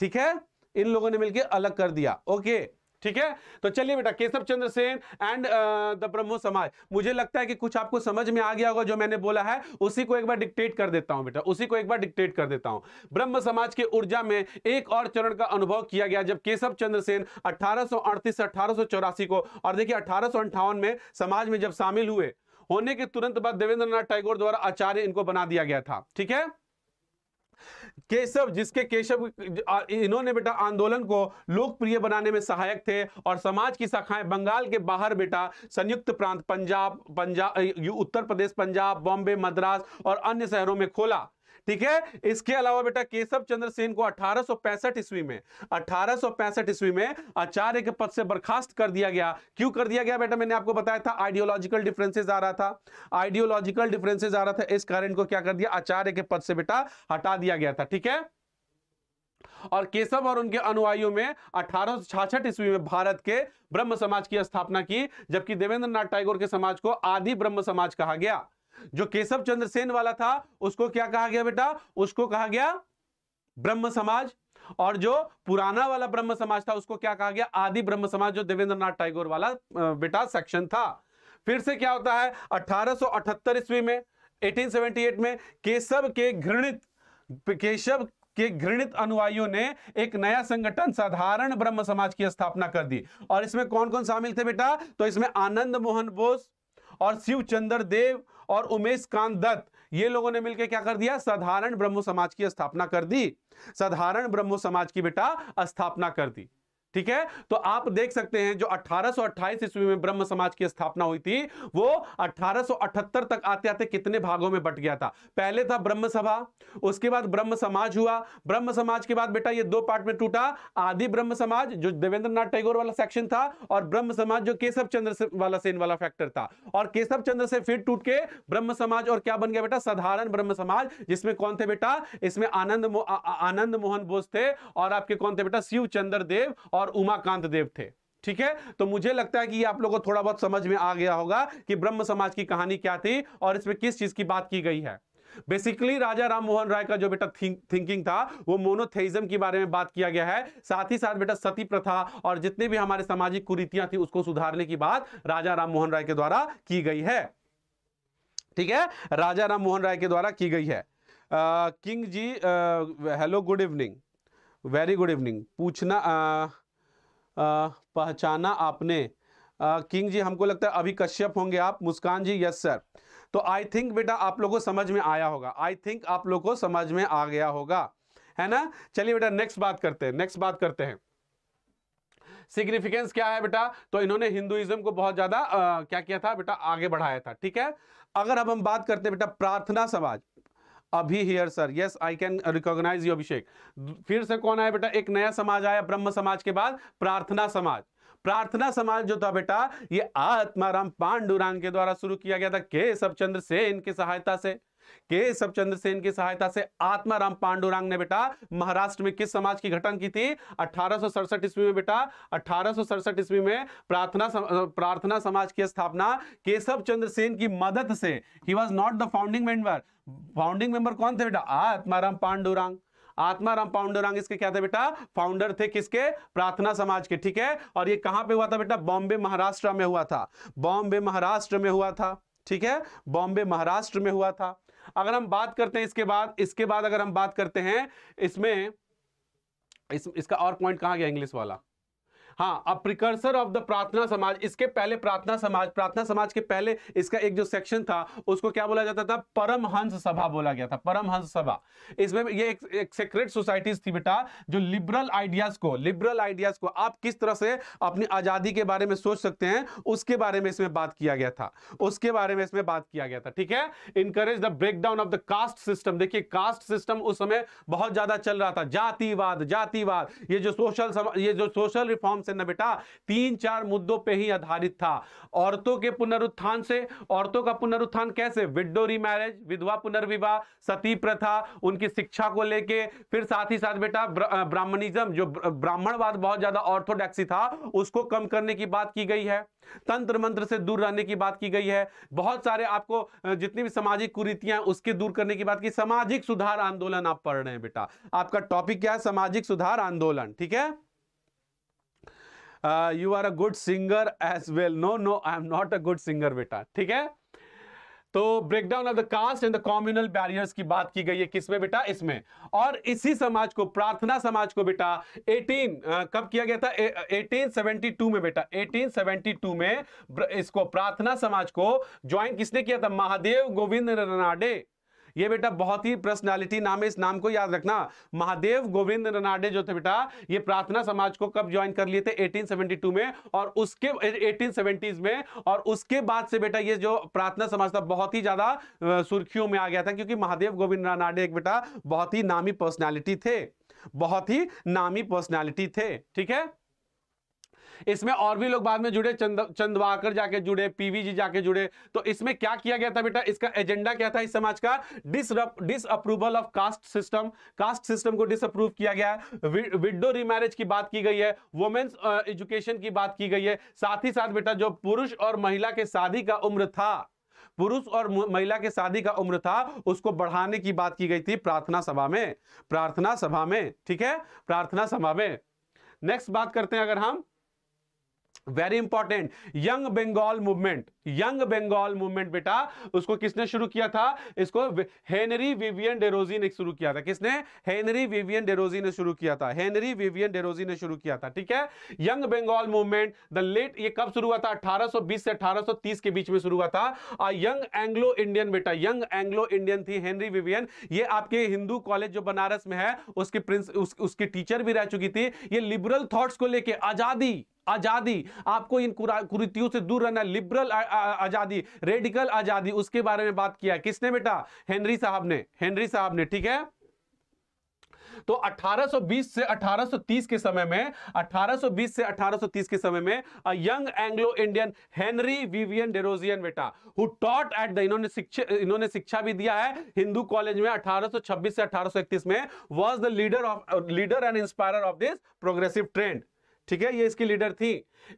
ठीक है इन लोगों ने मिलकर अलग कर दिया ओके ठीक है तो चलिए बेटा Keshab Chandra Sen and the uh, Brahmo Samaj मुझे लगता है कि कुछ आपको समझ में आ गया होगा जो मैंने बोला है उसी को एक बार डिक्टेट कर देता हूं बेटा उसी को एक बार डिक्टेट कर देता हूं ब्रह्म समाज के ऊर्जा में एक और चरण का अनुभव किया गया जब केशव चंद्र सेन अठारह से अठारह को और देखिए अठारह में समाज में जब शामिल हुए होने के तुरंत बाद देवेंद्र टैगोर द्वारा आचार्य इनको बना दिया गया था ठीक है केशव जिसके केशव इन्होंने बेटा आंदोलन को लोकप्रिय बनाने में सहायक थे और समाज की शाखाएं बंगाल के बाहर बेटा संयुक्त प्रांत पंजाब पंजाब उत्तर प्रदेश पंजाब बॉम्बे मद्रास और अन्य शहरों में खोला ठीक है इसके अलावा बेटा केशव चंद्र सेन को अठारह ईस्वी में अठारह ईस्वी में आचार्य के पद से बर्खास्त कर दिया गया क्यों कर दिया गया बेटा मैंने आपको बताया था आइडियोलॉजिकल डिफरेंसेज आ रहा था आइडियोलॉजिकल डिफरेंसेज आ रहा था इस कारण को क्या कर दिया आचार्य के पद से बेटा हटा दिया गया था ठीक है और केशव और उनके अनुयायियों में अठारह ईस्वी में भारत के ब्रह्म समाज की स्थापना की जबकि देवेंद्र नाथ टैगोर के समाज को आदि ब्रह्म समाज कहा गया जो केशव चंद्र सेन वाला था उसको क्या कहा गया बेटा उसको कहा गया ब्रह्म समाज और जो पुराना वाला ब्रह्म समाज था उसको क्या कहा गया आदि ब्रह्म समाज जो देवेंद्रनाथ टाइगोर वाला बेटा सेक्शन था फिर से क्या होता है 1878 ईस्वी में 1878 में केशव के घृणित केशव के घृणित अनुयायियों ने एक नया संगठन साधारण ब्रह्म समाज की स्थापना कर दी और इसमें कौन कौन शामिल थे बेटा तो इसमें आनंद मोहन बोस और शिव चंद्र देव और उमेश कांत दत्त ये लोगों ने मिलकर क्या कर दिया साधारण ब्रह्म समाज की स्थापना कर दी साधारण ब्रह्म समाज की बेटा स्थापना कर दी ठीक है तो आप देख सकते हैं जो 1828 ईस्वी में ब्रह्म समाज की स्थापना हुई थी वो 1878 तक आते आते कितने भागों में बट गया था पहले था ब्रह्म सभा उसके बाद ब्रह्म समाज हुआ ब्रह्म समाज के बाद बेटा ये दो पार्ट में टूटा आदि ब्रह्म समाज जो देवेंद्र नाथ टैगोर वाला सेक्शन था और ब्रह्म समाज जो केशव चंद्र से वाला सेन वाला फैक्टर था और केशव चंद्र से फिर टूट के ब्रह्म समाज और क्या बन गया बेटा साधारण ब्रह्म समाज जिसमें कौन थे बेटा इसमें आनंद आनंद मोहन बोस थे और आपके कौन थे बेटा शिव चंद्र देव और और उमाकांत देव थे ठीक है तो मुझे लगता है कि ये आप लोगों को थोड़ा बहुत समझ में आ गया होगा कि ब्रह्म समाज की कहानी क्या थी और इसमें किस चीज की बात की गई है बेसिकली राजा राम मोहन राय का जो बेटा थिंकिंग था वो मोनोथेइज्म के बारे में बात किया गया है साथ ही साथ बेटा सती प्रथा और जितने भी हमारे सामाजिक कुरीतियां थी उसको सुधारने की बात राजा राम मोहन राय के द्वारा की गई है ठीक है राजा राम मोहन राय के द्वारा की गई है king ji hello good evening very good evening पूछना आ, पहचाना आपने किंग जी हमको लगता है अभी कश्यप होंगे आप मुस्कान जी यस सर तो आई थिंक बेटा आप लोग को समझ में आया होगा आई थिंक आप लोग को समझ में आ गया होगा है ना चलिए बेटा नेक्स्ट बात करते हैं नेक्स्ट बात करते हैं सिग्निफिकेंस क्या है बेटा तो इन्होंने हिंदुइज्म को बहुत ज्यादा क्या किया था बेटा आगे बढ़ाया था ठीक है अगर अब हम बात करते हैं बेटा प्रार्थना समाज अभी here sir yes I can recognise you Abhishek फिर से कौन आया बेटा एक नया समाज आया ब्रह्म समाज के बाद प्रार्थना समाज प्रार्थना समाज जो था बेटा ये आत्माराम पांडुरांग के द्वारा शुरू किया गया था केशव चंद्र सेन की सहायता से के सब चंद्र सेन की सहायता से आत्माराम पांडुरंग ने बेटा महाराष्ट्र में किस समाज की घटन की थी अठारह ईस्वी में बेटा अठारह ईस्वी में प्रार्थना सम, प्रार्थना समाज की स्थापना केशव चंद्र सेन की मदद से ही was not the founding member founding member कौन थे बेटा आत्माराम पांडुरंग आत्माराम पांडुरंग इसके क्या थे बेटा फाउंडर थे किसके प्रार्थना समाज के ठीक है और ये कहां पे हुआ था बेटा बॉम्बे महाराष्ट्र में हुआ था बॉम्बे महाराष्ट्र में हुआ था ठीक है बॉम्बे महाराष्ट्र में हुआ था अगर हम बात करते हैं इसके बाद इसके बाद अगर हम बात करते हैं इसमें इस, इसका और पॉइंट कहां गया इंग्लिश वाला हाँ अब प्रिकर्सर ऑफ द प्रार्थना समाज इसके पहले प्रार्थना समाज प्रार्थना समाज के पहले इसका एक जो सेक्शन था उसको क्या बोला जाता था परमहंस सभा बोला गया था परमहंस सभा इसमें ये एक, एक सेक्रेट सोसाइटीज थी बेटा जो लिबरल आइडियाज को लिबरल आइडियाज को आप किस तरह से अपनी आजादी के बारे में सोच सकते हैं उसके बारे में इसमें बात किया गया था उसके बारे में इसमें बात किया गया था ठीक है encourage the breakdown of the caste system देखिए कास्ट सिस्टम उस समय बहुत ज्यादा चल रहा था जातिवाद जातिवाद ये जो सोशल ये जो सोशल रिफॉर्म्स से न बेटा तीन चार मुद्दों पे ही आधारित था औरतों के पुनरुत्थान से औरतों का पुनरुत्थान कैसे विडो रीमैरिज विधवा पुनर्विवाह सती प्रथा उनकी शिक्षा को लेके फिर साथ ही साथ बेटा ब्राह्मणिज्म जो ब्राह्मणवाद बहुत ज्यादा ऑर्थोडॉक्सी था उसको कम करने की बात की गई है तंत्र मंत्र से दूर रहने की बात की गई है बहुत सारे आपको जितनी भी सामाजिक कुरीतियां उसके दूर करने की बात की सामाजिक सुधार आंदोलन आप पढ़ रहे हैं बेटा आपका टॉपिक क्या है सामाजिक सुधार आंदोलन ठीक है you are a good singer as well no no I am not a good singer बेटा ठीक है तो breakdown of the caste and the communal barriers की बात की गई है किसमें बेटा इसमें और इसी समाज को प्रार्थना समाज को बेटा 18 uh, कब किया गया था ए, 1872 में बेटा 1872 में इसको प्रार्थना समाज को ज्वाइन किसने किया था महादेव गोविंद रनाडे ये बेटा बहुत ही पर्सनैलिटी नाम है इस नाम को याद रखना महादेव गोविंद रनाडे जो थे बेटा ये प्रार्थना समाज को कब ज्वाइन कर लिए थे 1872 में और उसके 1870s में और उसके बाद से बेटा ये जो प्रार्थना समाज था बहुत ही ज्यादा सुर्खियों में आ गया था क्योंकि महादेव गोविंद रनाडे एक बेटा बहुत ही नामी पर्सनैलिटी थे बहुत ही नामी पर्सनैलिटी थे ठीक है इसमें और भी लोग बाद में जुड़े चंद चंदवाकर जाके जुड़े पीवी जी जाके जुड़े तो इसमें क्या किया गया था बेटा इसका एजेंडा क्या था इस समाज का disapproval of caste system caste system को डिसअप्रूव किया गया है विडो रिमैरिज की बात की गई है वुमेन्स एजुकेशन की बात की गई है साथ ही साथ बेटा जो पुरुष और महिला के शादी का उम्र था पुरुष और महिला के शादी का उम्र था उसको बढ़ाने की बात की गई थी प्रार्थना सभा में प्रार्थना सभा में ठीक है प्रार्थना सभा में नेक्स्ट बात करते हैं अगर हम very important young bengal movement young Bengal movement बेटा उसको किसने शुरू किया था इसको हेनरी विवियन डेरोजी ने शुरू किया था किसने हेनरी विवियन डेरोजी ने शुरू किया था हेनरी विवियन डेरोजी ने शुरू किया था ठीक है young Bengal movement the late ये कब शुरू हुआ था 1820 से 1830 के बीच में शुरू हुआ था और यंग एंग्लो इंडियन बेटा यंग एंग्लो इंडियन थी हेनरी विवियन ये आपके हिंदू कॉलेज जो बनारस में है उसकी प्रिंस उस, उसकी टीचर भी रह चुकी थी ये लिबरल थॉट्स को लेके आजादी आजादी आपको इन कुरीतियों से दूर रहना लिबरल आज़ादी रेडिकल आज़ादी उसके बारे में बात किया किसने बेटा हेनरी साहब ने हेनरी साहब ने ठीक है तो 1820 से 1830 के समय में 1820 से 1830 के समय में a young Anglo Indian Henry Vivian Derozio बेटा हु टॉट एट द इन्होंने शिक्षा इन्होंने शिक्षा भी दिया है हिंदू कॉलेज में 1826 से 1831 में was the leader of leader and inspirer of this progressive trend ठीक है ये इसकी लीडर थी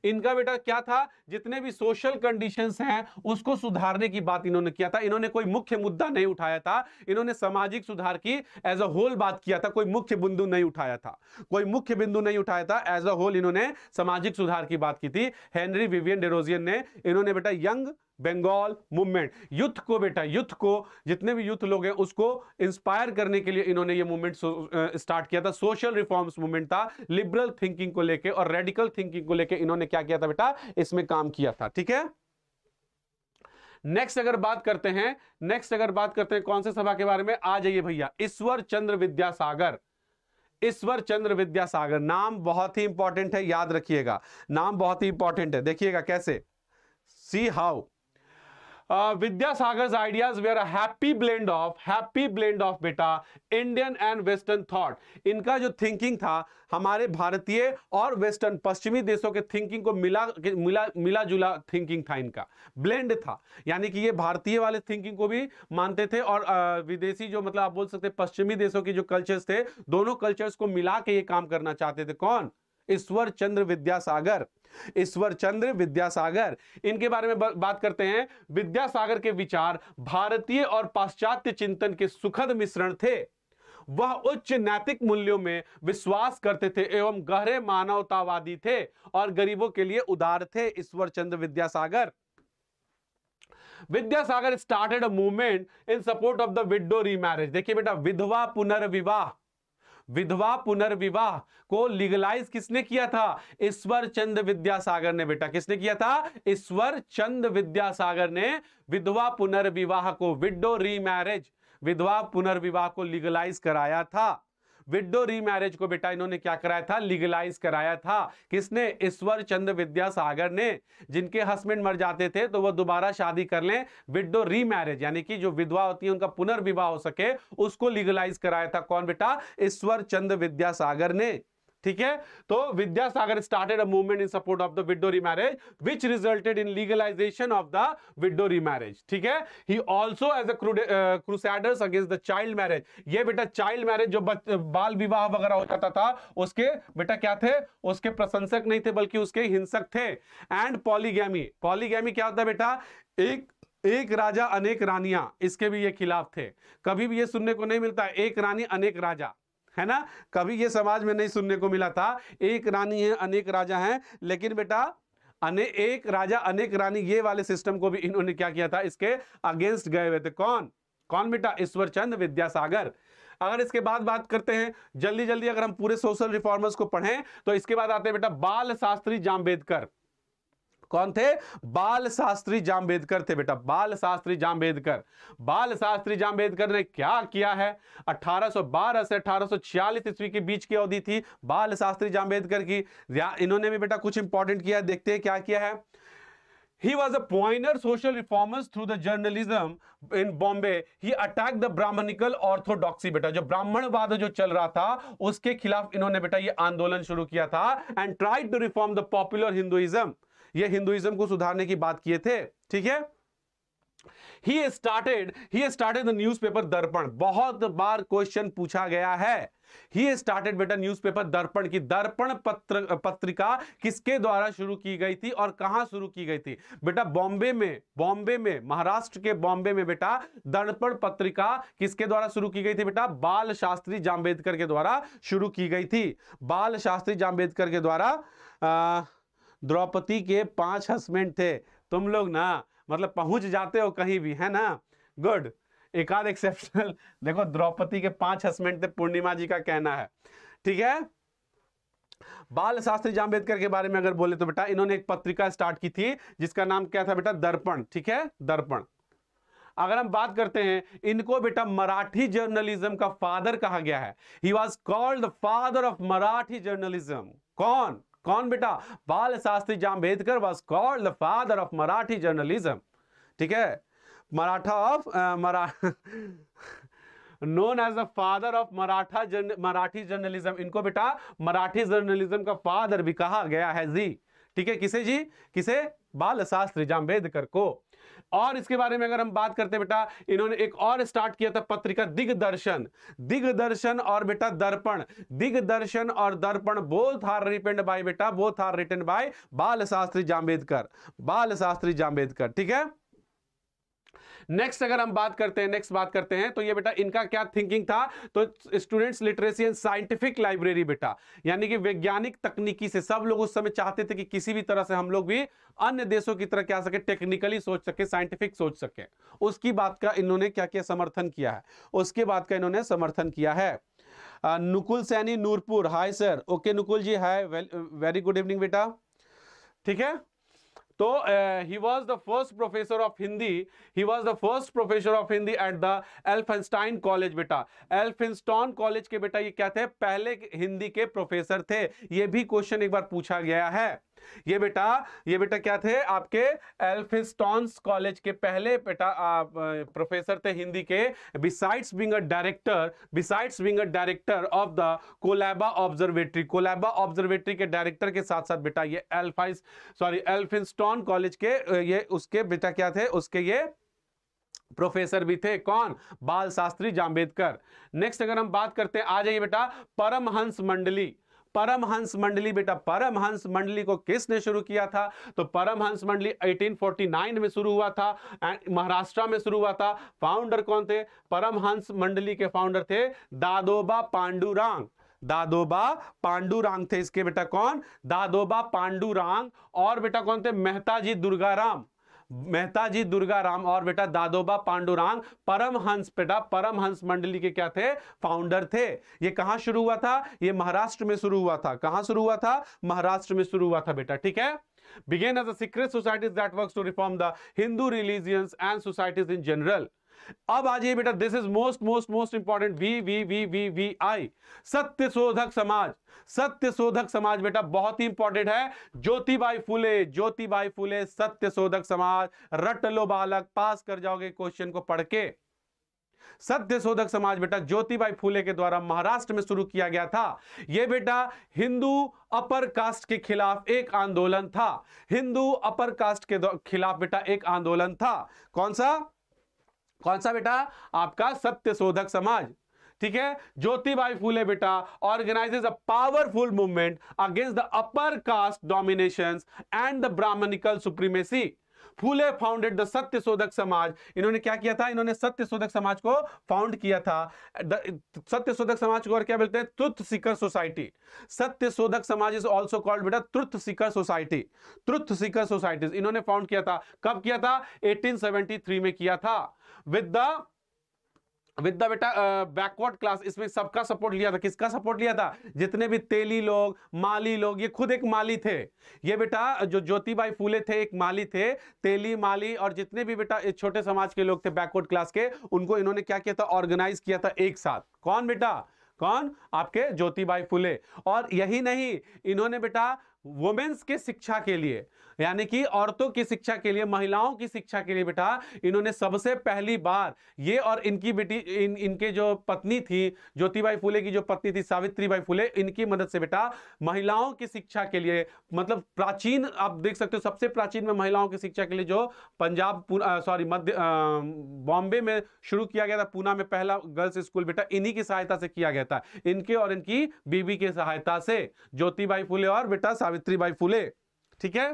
इनका बेटा क्या था जितने भी सोशल कंडीशंस हैं उसको सुधारने की बात इन्होंने किया था इन्होंने कोई मुख्य मुद्दा नहीं उठाया था इन्होंने सामाजिक सुधार की एज अ होल बात किया था कोई मुख्य बिंदु नहीं उठाया था कोई मुख्य बिंदु नहीं उठाया था एज अ होल इन्होंने सामाजिक सुधार की बात की थी हेनरी विवियन डेरोजियन ने इन्होंने बेटा यंग बंगाल मूवमेंट यूथ को बेटा यूथ को जितने भी यूथ लोग हैं उसको इंस्पायर करने के लिए इन्होंने ये मूवमेंट स्टार्ट किया था सोशल रिफॉर्म्स मूवमेंट था लिबरल थिंकिंग को लेके और रेडिकल थिंकिंग को लेके इन्होंने ने क्या किया था बेटा इसमें काम किया था ठीक है नेक्स्ट अगर बात करते हैं नेक्स्ट अगर बात करते हैं कौन से सभा के बारे में आ जाइए भैया ईश्वर चंद्र विद्यासागर ईश्वर चंद्र विद्यासागर नाम बहुत ही इंपॉर्टेंट है याद रखिएगा नाम बहुत ही इंपॉर्टेंट है देखिएगा कैसे see how Vidyasagar ideas were happy blend of happy blend of बेटा इंडियन एंड वेस्टर्न थॉट इनका जो थिंकिंग था हमारे भारतीय और वेस्टर्न पश्चिमी देशों के थिंकिंग को मिला मिला मिला जुला थिंकिंग था इनका ब्लेंड था यानी कि ये भारतीय वाले थिंकिंग को भी मानते थे और विदेशी जो मतलब आप बोल सकते पश्चिमी देशों के जो कल्चर्स थे दोनों कल्चर्स को मिला के ये काम करना चाहते थे कौन ईश्वर चंद्र विद्यासागर ईश्वर चंद्र विद्यासागर इनके बारे में बात करते हैं विद्यासागर के विचार भारतीय और पाश्चात्य चिंतन के सुखद मिश्रण थे वह उच्च नैतिक मूल्यों में विश्वास करते थे एवं गहरे मानवतावादी थे और गरीबों के लिए उदार थे Ishwar Chandra Vidyasagar Vidyasagar started movement in support of the widow remarriage देखिए बेटा विधवा पुनर्विवाह विधवा पुनर्विवाह को लीगलाइज किसने किया था ईश्वर चंद विद्यासागर ने बेटा किसने किया था ईश्वर चंद विद्यासागर ने विधवा पुनर्विवाह को विडो रीमैरिज विधवा पुनर्विवाह को लीगलाइज कराया था विडो रीमैरिज को बेटा इन्होंने क्या कराया था लीगलाइज कराया था किसने ईश्वर चंद्र विद्यासागर ने जिनके हस्बैंड मर जाते थे तो वह दोबारा शादी कर लें विडो रीमैरिज यानी कि जो विधवा होती है उनका पुनर्विवाह हो सके उसको लीगलाइज कराया था कौन बेटा ईश्वर चंद्र विद्यासागर ने ठीक है तो Vidyasagar started a movement in support of the widow remarriage which resulted in legalisation of the widow remarriage ठीक है he also as a crusaders against the child marriage ये बेटा चाइल्ड मैरिज जो बाल विवाह वगैरह हो जाता था उसके बेटा क्या थे उसके प्रशंसक नहीं थे बल्कि उसके हिंसक थे एंड पॉलीगैमी पॉलीगैमी क्या होता है बेटा एक एक राजा अनेक रानियां इसके भी ये खिलाफ थे कभी भी ये सुनने को नहीं मिलता एक रानी अनेक राजा है ना कभी ये समाज में नहीं सुनने को मिला था एक रानी है अनेक राजा हैं लेकिन बेटा अने एक राजा अनेक रानी ये वाले सिस्टम को भी इन्होंने क्या किया था इसके अगेंस्ट गए हुए थे कौन कौन बेटा ईश्वर चंद विद्यासागर अगर इसके बाद बात करते हैं जल्दी जल्दी अगर हम पूरे सोशल रिफॉर्मर्स को पढ़ें तो इसके बाद आते हैं बेटा बाल शास्त्री जाम्बेदकर कौन थे बाल शास्त्री जाम्बेदकर थे बेटा बाल शास्त्री जाम्बेदकर बाल शास्त्री जाम्बेदकर ने क्या किया है 1812 से 1846 ईस्वी के बीच की अवधि थी बाल शास्त्री जाम्बेदकर की इन्होंने भी बेटा कुछ इंपॉर्टेंट किया देखते हैं क्या किया है He was a pioneer social reformers through the journalism in Bombay. He attacked the Brahmanical orthodoxy बेटा जो ब्राह्मणवाद जो चल रहा था उसके खिलाफ इन्होंने बेटा ये आंदोलन शुरू किया था and tried to reform the popular Hinduism. ये हिंदुइज्म को सुधारने की बात किए थे ठीक है he started he started the paper Darpan बहुत बार क्वेश्चन पूछा गया है ही स्टार्टेड बेटा पेपर दर्पण की दर्पण पत्र पत्रिका किसके द्वारा शुरू की गई थी और कहां शुरू की गई थी बेटा बॉम्बे में बॉम्बे में महाराष्ट्र के बॉम्बे में बेटा दर्पण पत्रिका किसके द्वारा शुरू की गई थी बेटा बाल शास्त्री जाम्बेदकर के द्वारा शुरू की गई थी बाल शास्त्री जाम्बेदकर के द्वारा अः द्रौपदी के पांच हस्बैंड थे तुम लोग ना मतलब पहुंच जाते हो कहीं भी है ना गुड एक आध एक्सेप्शनल देखो द्रौपदी के पांच हस्बैंड थे पूर्णिमा जी का कहना है ठीक है बाल शास्त्री जाम्बेदकर के बारे में अगर बोले तो बेटा इन्होंने एक पत्रिका स्टार्ट की थी जिसका नाम क्या था बेटा दर्पण ठीक है दर्पण अगर हम बात करते हैं इनको बेटा मराठी जर्नलिज्म का फादर कहा गया है he was called father of Marathi journalism कौन कौन बेटा Bal Shastri Jambhekar was called the father of Marathi journalism ठीक है मराठा ऑफ मरा known as the father of Maratha जर्न मराठी जर्नलिज्म इनको बेटा मराठी जर्नलिज्म का फादर भी कहा गया है जी ठीक है किसे जी किसे बाल शास्त्री जाम्बेदकर को और इसके बारे में अगर हम बात करते हैं बेटा इन्होंने एक और स्टार्ट किया था पत्रिका दिग्दर्शन दिग्दर्शन और बेटा दर्पण दिग्दर्शन और Darpan both are written by बेटा both are written by Bal Shastri जांबेदकर बाल शास्त्री जांबेदकर ठीक है नेक्स्ट अगर हम बात करते हैं नेक्स्ट बात करते हैं तो ये बेटा इनका क्या थिंकिंग था तो students literacy and scientific library बेटा यानी कि वैज्ञानिक तकनीकी से सब लोग उस समय चाहते थे कि किसी भी तरह से हम लोग भी अन्य देशों की तरह क्या सके टेक्निकली सोच सके साइंटिफिक सोच सके उसकी बात का इन्होंने क्या किया समर्थन किया है उसके बात का इन्होंने समर्थन किया है Nukul Saini Nurpur hi sir okay Nukul ji hi very good evening बेटा ठीक है तो he was the first professor of Hindi he was the first professor of Hindi at the Elphinstone college बेटा एल्फिंस्टॉन कॉलेज के बेटा ये क्या थे पहले हिंदी के प्रोफेसर थे ये भी क्वेश्चन एक बार पूछा गया है ये बेटा ये बेटा क्या थे आपके एल्फिस्टॉन्स कॉलेज के पहले बेटा आप प्रोफेसर थे हिंदी के besides being a director besides being a director of the Colaba observatory Colaba observatory के डायरेक्टर के साथ साथ बेटा ये एल्फाइस सॉरी एल्फिस्टॉन कॉलेज के ये उसके बेटा क्या थे उसके ये प्रोफेसर भी थे कौन बाल शास्त्री जाम्बेदकर नेक्स्ट अगर हम बात करते हैं आ जाइए बेटा परमहंस मंडली परमहंस मंडली बेटा परमहंस मंडली को किसने शुरू किया था तो परमहंस मंडली 1849 में शुरू हुआ था एंड महाराष्ट्र में शुरू हुआ था फाउंडर कौन थे परमहंस मंडली के फाउंडर थे दादोबा पांडुरांग दादोबा पांडुरांग थे इसके बेटा कौन दादोबा पांडुरांग और बेटा कौन थे मेहताजी दुर्गाराम मेहता जी दुर्गा राम और बेटा दादोबा पांडुरांग परमहंस बेटा परमहंस मंडली के क्या थे फाउंडर थे ये कहां शुरू हुआ था ये महाराष्ट्र में शुरू हुआ था कहां शुरू हुआ था महाराष्ट्र में शुरू हुआ था बेटा ठीक है began as a secret societies that works to reform the hindu religions and societies in अब आ जाइए बेटा this is most most most important वी वी वी वी वी आई सत्य शोधक समाज सत्य शोधक समाज बेटा बहुत ही इंपॉर्टेंट है ज्योति भाई फूले ज्योति भाई फूले सत्य शोधक समाज रट लो बालक पास कर जाओगे क्वेश्चन को पढ़ के सत्य शोधक समाज बेटा ज्योतिबाई फूले के द्वारा महाराष्ट्र में शुरू किया गया था यह बेटा हिंदू अपर कास्ट के खिलाफ एक आंदोलन था हिंदू अपर कास्ट के खिलाफ बेटा एक आंदोलन था कौन सा कौन सा बेटा आपका सत्य शोधक समाज ठीक है ज्योतिबाई फूले बेटा organises a powerful movement against the upper caste domination and the Brahminical supremacy Phule founded the Satya Shodhak समाज इन्होंने क्या किया था इन्होंने सत्य शोधक समाज को फाउंड किया था सत्य शोधक समाज को और क्या बोलते हैं तुथ सिकर सोसाइटी सत्य शोधक समाज इज ऑल्सो कॉल्ड बेटा truth seeker society truth seeker society इन्होंने फाउंड किया था कब किया था एटीन में किया था विद द विद्या बेटा बैकवर्ड क्लास इसमें सबका सपोर्ट लिया था किसका सपोर्ट लिया था जितने भी तेली लोग माली लोग ये खुद एक माली थे ये बेटा जो ज्योति भाई फूले थे एक माली थे तेली माली और जितने भी बेटा छोटे समाज के लोग थे बैकवर्ड क्लास के उनको इन्होंने क्या किया था ऑर्गेनाइज किया था एक साथ कौन बेटा कौन आपके ज्योतिबाई फुले और यही नहीं इन्होंने बेटा वुमेन्स के शिक्षा के लिए यानी कि औरतों की शिक्षा के लिए महिलाओं की शिक्षा के लिए बेटा इन्होंने सबसे पहली बार ये और इनकी बेटी इन इनके जो पत्नी थी ज्योतिबाई फूले की जो पत्नी थी सावित्रीबाई फूले इनकी मदद से बेटा महिलाओं की शिक्षा के लिए मतलब प्राचीन आप देख सकते हो सबसे प्राचीन में महिलाओं की शिक्षा के लिए जो पंजाब सॉरी मध्य बॉम्बे में शुरू किया गया था पूना में पहला गर्ल्स स्कूल बेटा इन्हीं की सहायता से किया गया था इनके और इनकी बीबी की सहायता से ज्योतिबाई फुले और बेटा सावित्री बाई फुले ठीक है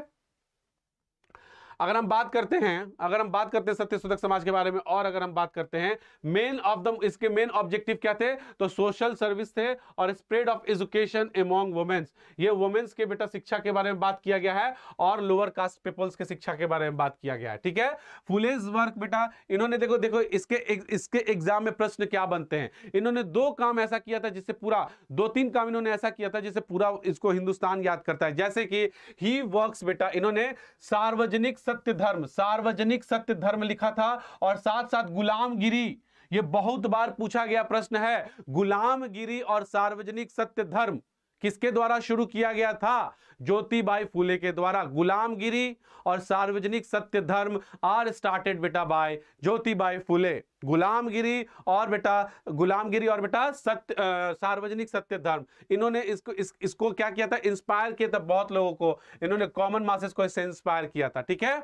अगर हम बात करते हैं अगर हम बात करते हैं सत्य सुधक समाज के बारे में और अगर हम बात करते हैं मेन ऑफ द इसके मेन ऑब्जेक्टिव क्या थे तो सोशल सर्विस थे और spread of education among womens ये वुमेन्स के बेटा शिक्षा के बारे में बात किया गया है और लोअर कास्ट पीपल्स के शिक्षा के बारे में बात किया गया है ठीक है पुलिस वर्क बेटा इन्होंने देखो देखो इसके एक, इसके एग्जाम में प्रश्न क्या बनते हैं इन्होंने दो काम ऐसा किया था जिससे पूरा दो तीन काम इन्होंने ऐसा किया था जिससे पूरा इसको हिंदुस्तान याद करता है जैसे कि ही वर्क्स बेटा इन्होंने सार्वजनिक सत्य धर्म सार्वजनिक सत्य धर्म लिखा था और साथ साथ गुलामगिरी ये बहुत बार पूछा गया प्रश्न है गुलामगिरी और सार्वजनिक सत्य धर्म किसके द्वारा शुरू किया गया था ज्योतिबाई फूले के द्वारा गुलामगिरी और सार्वजनिक सत्य धर्म आर स्टार्टेड बेटा बाय ज्योतिबाई फूले गुलामगिरी और बेटा गुलामगिरी और बेटा सत्य सार्वजनिक सत्य धर्म इन्होंने इसको इस, इसको क्या किया था इंस्पायर किया था बहुत लोगों को इन्होंने कॉमन मासेस को इससे इंस्पायर किया था ठीक है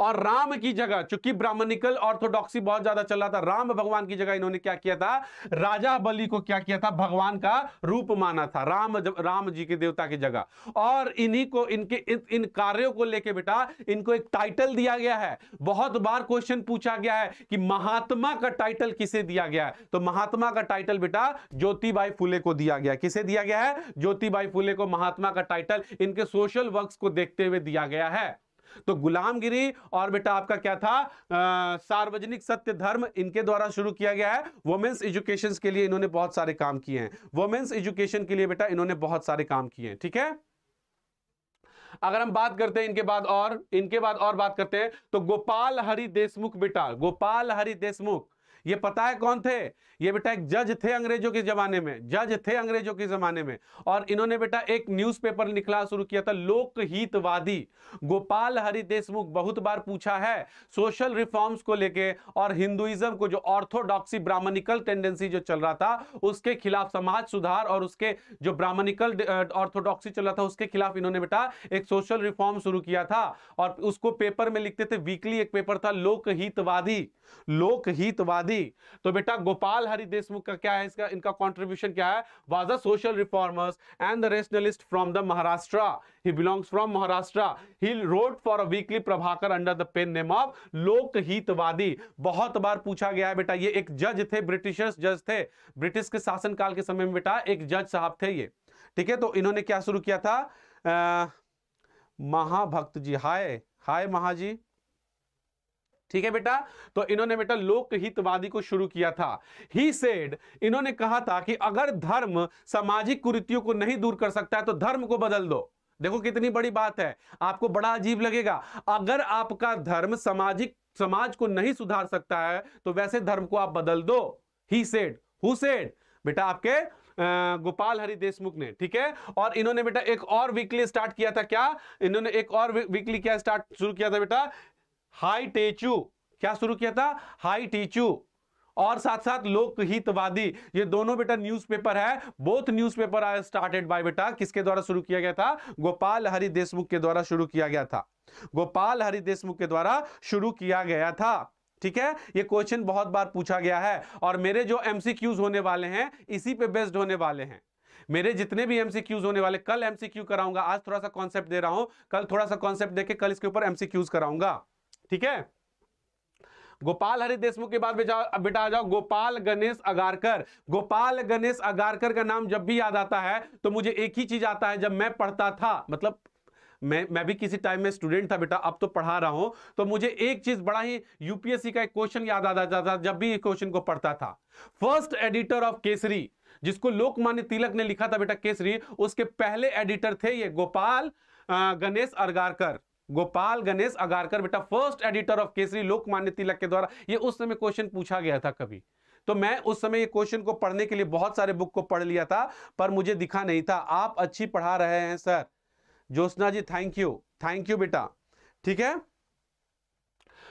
और राम की जगह चूंकि ब्राह्मणिकल ऑर्थोडॉक्सी बहुत ज्यादा चल रहा था राम भगवान की जगह इन्होंने क्या किया था राजा बलि को क्या किया था भगवान का रूप माना था राम राम जी के देवता की जगह और इन्हीं को इनके इन, इन कार्यों को लेके बेटा इनको एक टाइटल दिया गया है बहुत बार क्वेश्चन पूछा गया है कि महात्मा का टाइटल किसे दिया गया है तो महात्मा का टाइटल बेटा ज्योतिबाई फुले को दिया गया किसे दिया गया है ज्योतिबाई फुले को महात्मा का टाइटल इनके सोशल वर्क को देखते हुए दिया गया है तो गुलामगिरी और बेटा आपका क्या था सार्वजनिक सत्य धर्म इनके द्वारा शुरू किया गया है वोमेन्स एजुकेशन के लिए इन्होंने बहुत सारे काम किए हैं वोमेन्स एजुकेशन के लिए बेटा इन्होंने बहुत सारे काम किए हैं ठीक है अगर हम बात करते हैं इनके बाद और इनके बाद और बात करते हैं तो गोपाल हरि देशमुख बेटा गोपाल हरि देशमुख ये पता है कौन थे ये बेटा एक जज थे अंग्रेजों के ज़माने में जज थे अंग्रेजों के ज़माने में और इन्होंने बेटा एक न्यूज़पेपर निकला शुरू किया था लोकहितवादी गोपाल हरि देशमुख बहुत बार पूछा है सोशल रिफॉर्म्स को लेके और हिंदुइज्म को जो ऑर्थोडॉक्सी ब्राह्मणिकल टेंडेंसी जो चल रहा था उसके खिलाफ समाज सुधार और उसके जो ब्राह्मणिकल ऑर्थोडॉक्सी चल रहा था उसके खिलाफ इन्होंने बेटा एक सोशल रिफॉर्म शुरू किया था और उसको पेपर में लिखते थे वीकली एक पेपर था लोकहितवादी लोकहितवादी दी तो बेटा गोपाल हरि देशमुख का क्या है इसका इनका कॉन्ट्रीब्यूशन क्या है was a social reformers and the rationalist from the Maharashtra he belongs from Maharashtra he wrote for a weekly Prabhakar under the pen name of Lokhitwadi बहुत बार पूछा गया है बेटा ये एक जज थे ब्रिटिशर्स जज थे ब्रिटिश के शासनकाल के समय में बेटा एक जज साहब थे ये ठीक है तो इन्होंने क्या शुरू किया था महाभक्त जी हाय हाय महाजी ठीक है बेटा तो इन्होंने बेटा लोकहितवादी को शुरू किया था ही सेड इन्होंने कहा था कि अगर धर्म सामाजिक कुरीतियों को नहीं दूर कर सकता है तो धर्म को बदल दो देखो कितनी बड़ी बात है आपको बड़ा अजीब लगेगा अगर आपका धर्म सामाजिक समाज को नहीं सुधार सकता है तो वैसे धर्म को आप बदल दो ही सेड हु सेड बेटा आपके गोपाल हरि देशमुख ने ठीक है और इन्होंने बेटा एक और वीकली स्टार्ट किया था क्या इन्होंने एक और वीकली क्या स्टार्ट शुरू किया था बेटा हाई टेचू क्या शुरू किया था हाई टीचू और साथ साथ लोकहितवादी ये दोनों बेटा न्यूज़पेपर है both newspaper paper started by बेटा किसके द्वारा शुरू किया गया था गोपाल हरि देशमुख के द्वारा शुरू किया गया था गोपाल हरि देशमुख के द्वारा शुरू किया गया था ठीक है ये क्वेश्चन बहुत बार पूछा गया है और मेरे जो एमसीक्यूज होने वाले हैं इसी पे बेस्ड होने वाले हैं मेरे जितने भी एमसीक्यूज होने वाले कल एमसीक्यू कराऊंगा आज थोड़ा सा कॉन्सेप्ट दे रहा हूं कल थोड़ा सा कॉन्सेप्ट देके कल इसके ऊपर एमसीक्यूज कराऊंगा ठीक है गोपाल हरि देशमुख के बाद बेटा आ जाओ गोपाल गणेश अगारकर गोपाल गणेश अगारकर का नाम जब भी याद आता है तो मुझे एक ही चीज आता है जब मैं पढ़ता था मतलब मैं मैं भी किसी टाइम में स्टूडेंट था बेटा अब तो पढ़ा रहा हूं तो मुझे एक चीज बड़ा ही यूपीएससी का एक क्वेश्चन याद आ जाता था जब भी क्वेश्चन को पढ़ता था फर्स्ट एडिटर ऑफ केसरी जिसको लोकमान्य तिलक ने लिखा था बेटा केसरी उसके पहले एडिटर थे ये गोपाल गणेश अरगारकर गोपाल गणेश अगारकर बेटा first editor of Kesari Lokmanya Tilak के द्वारा ये उस समय क्वेश्चन पूछा गया था कभी तो मैं उस समय ये क्वेश्चन को पढ़ने के लिए बहुत सारे बुक को पढ़ लिया था पर मुझे दिखा नहीं था आप अच्छी पढ़ा रहे हैं sir Jyotna ji thank you thank you बेटा ठीक है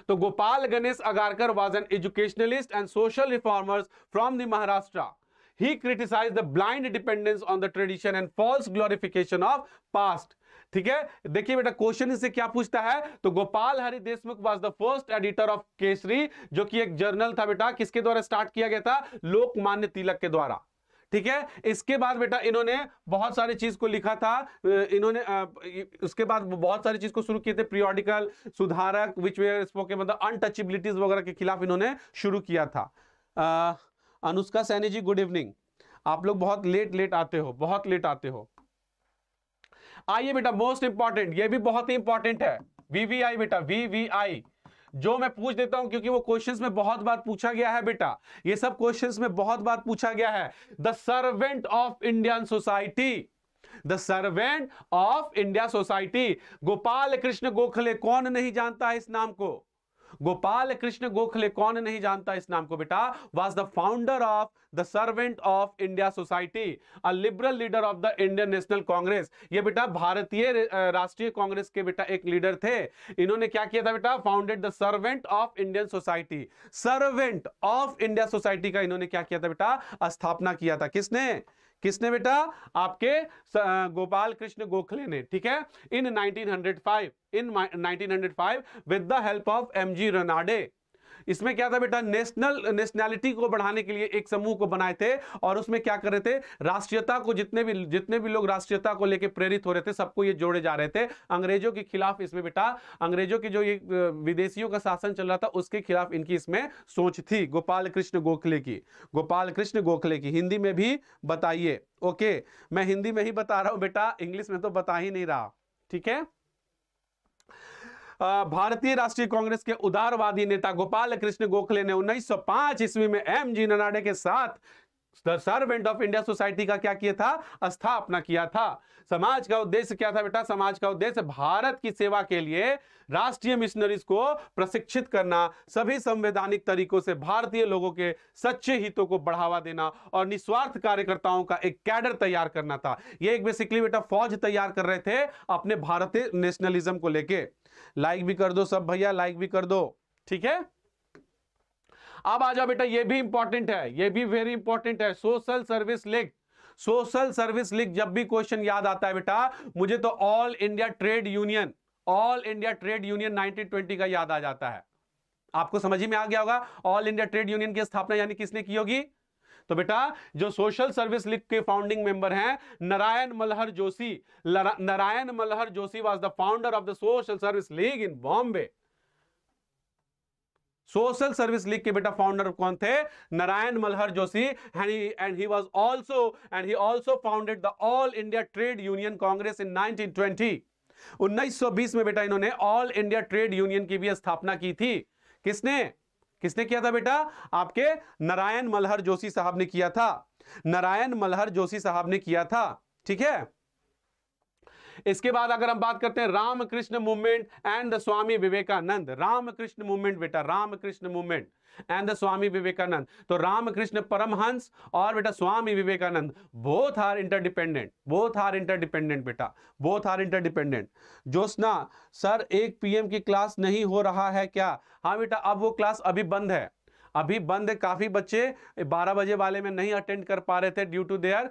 तो Gopal Ganesh Agarkar was an educationalist and social reformer from the Maharashtra he criticize the blind dependence on the tradition and false glorification of past ठीक है देखिए बेटा क्वेश्चन इसे क्या पूछता है तो Gopal Hari Deshmukh was the first editor of Kesari जो कि एक जर्नल था बेटा किसके द्वारा स्टार्ट किया गया था लोकमान्य तिलक के द्वारा ठीक है इसके बाद बेटा इन्होंने बहुत सारी चीज को लिखा था इन्होंने उसके बाद बहुत सारी चीज को शुरू किए थे पीरियोडिकल सुधारक विच वे स्पोके मतलब अनटचेबिलिटीज वगैरह के खिलाफ इन्होंने शुरू किया था अनुष्का सैनी जी गुड इवनिंग आप लोग बहुत लेट लेट आते हो बहुत लेट आते हो आइए बेटा मोस्ट इंपॉर्टेंट ये भी बहुत ही इंपॉर्टेंट है वीवीआई बेटा वीवीआई जो मैं पूछ देता हूं क्योंकि वो क्वेश्चंस में बहुत बार पूछा गया है बेटा ये सब क्वेश्चंस में बहुत बार पूछा गया है the servant of Indian society the servant of India society Gopal Krishna Gokhale कौन नहीं जानता है इस नाम को गोपाल कृष्ण गोखले कौन नहीं जानता इस नाम को बेटा was the founder of the servant of India society a liberal leader of the Indian National Congress ये बेटा भारतीय राष्ट्रीय कांग्रेस के बेटा एक लीडर थे इन्होंने क्या किया था बेटा founded the servant of Indian society servant of India society का इन्होंने क्या किया था बेटा स्थापना किया था किसने किसने बेटा आपके गोपाल कृष्ण गोखले ने ठीक है in 1905 in 1905 with the help of MG Ranade इसमें क्या था बेटा नेशनल नेशनैलिटी को बढ़ाने के लिए एक समूह को बनाए थे और उसमें क्या कर रहे थे राष्ट्रीयता को जितने भी जितने भी लोग राष्ट्रीयता को लेकर प्रेरित हो रहे थे सबको ये जोड़े जा रहे थे अंग्रेजों के खिलाफ इसमें बेटा अंग्रेजों के जो ये विदेशियों का शासन चल रहा था उसके खिलाफ इनकी इसमें सोच थी गोपाल कृष्ण गोखले की गोपाल कृष्ण गोखले की हिंदी में भी बताइए ओके मैं हिंदी में ही बता रहा हूं बेटा इंग्लिश में तो बता ही नहीं रहा ठीक है भारतीय राष्ट्रीय कांग्रेस के उदारवादी नेता गोपाल कृष्ण गोखले ने 1905 ईस्वी में एम जी ननाडे के साथ सर्वेंट ऑफ इंडिया सोसाइटी का क्या किया था स्थापना किया था समाज का उद्देश्य क्या था बेटा समाज का उद्देश्य भारत की सेवा के लिए राष्ट्रीय मिशनरीज को प्रशिक्षित करना सभी संवैधानिक तरीकों से भारतीय लोगों के सच्चे हितों को बढ़ावा देना और निस्वार्थ कार्यकर्ताओं का एक कैडर तैयार करना था ये एक बेसिकली बेटा फौज तैयार कर रहे थे अपने भारतीय नेशनलिज्म को लेके लाइक भी कर दो सब भैया लाइक भी कर दो ठीक है अब आ जाओ बेटा ये भी इंपॉर्टेंट है ये भी वेरी इंपॉर्टेंट है social service link social service league जब भी क्वेश्चन याद आता है बेटा मुझे तो all India trade union all India trade union 1920 का याद आ जाता है आपको समझ में आ गया होगा ऑल इंडिया ट्रेड यूनियन की स्थापना यानी किसने की होगी तो बेटा जो सोशल सर्विस लीग के फाउंडिंग मेंबर हैं Narayan Malhar Joshi Narayan Malhar Joshi was the founder of the social service league in Bombay social service league के बेटा फाउंडर कौन थे Narayan Malhar Joshi and he was also and he also founded the all India trade union congress in 1920 1920 में बेटा इन्होंने all India trade union की भी स्थापना की थी किसने किसने किया था बेटा आपके नारायण मल्हर जोशी साहब ने किया था नारायण मलहर जोशी साहब ने किया था ठीक है इसके बाद अगर हम बात करते हैं Ramakrishna movement and the Swami Vivekananda Ramakrishna movement बेटा Ramakrishna movement and the Swami Vivekananda तो रामकृष्ण परमहंस और बेटा Swami Vivekananda both are interdependent both are interdependent बेटा both are interdependent Josna sir एक पीएम की क्लास नहीं हो रहा है क्या हाँ बेटा अब वो क्लास अभी बंद है अभी बंद काफ़ी बच्चे बारह बजे वाले में नहीं अटेंड कर पा रहे थे ड्यू टू देयर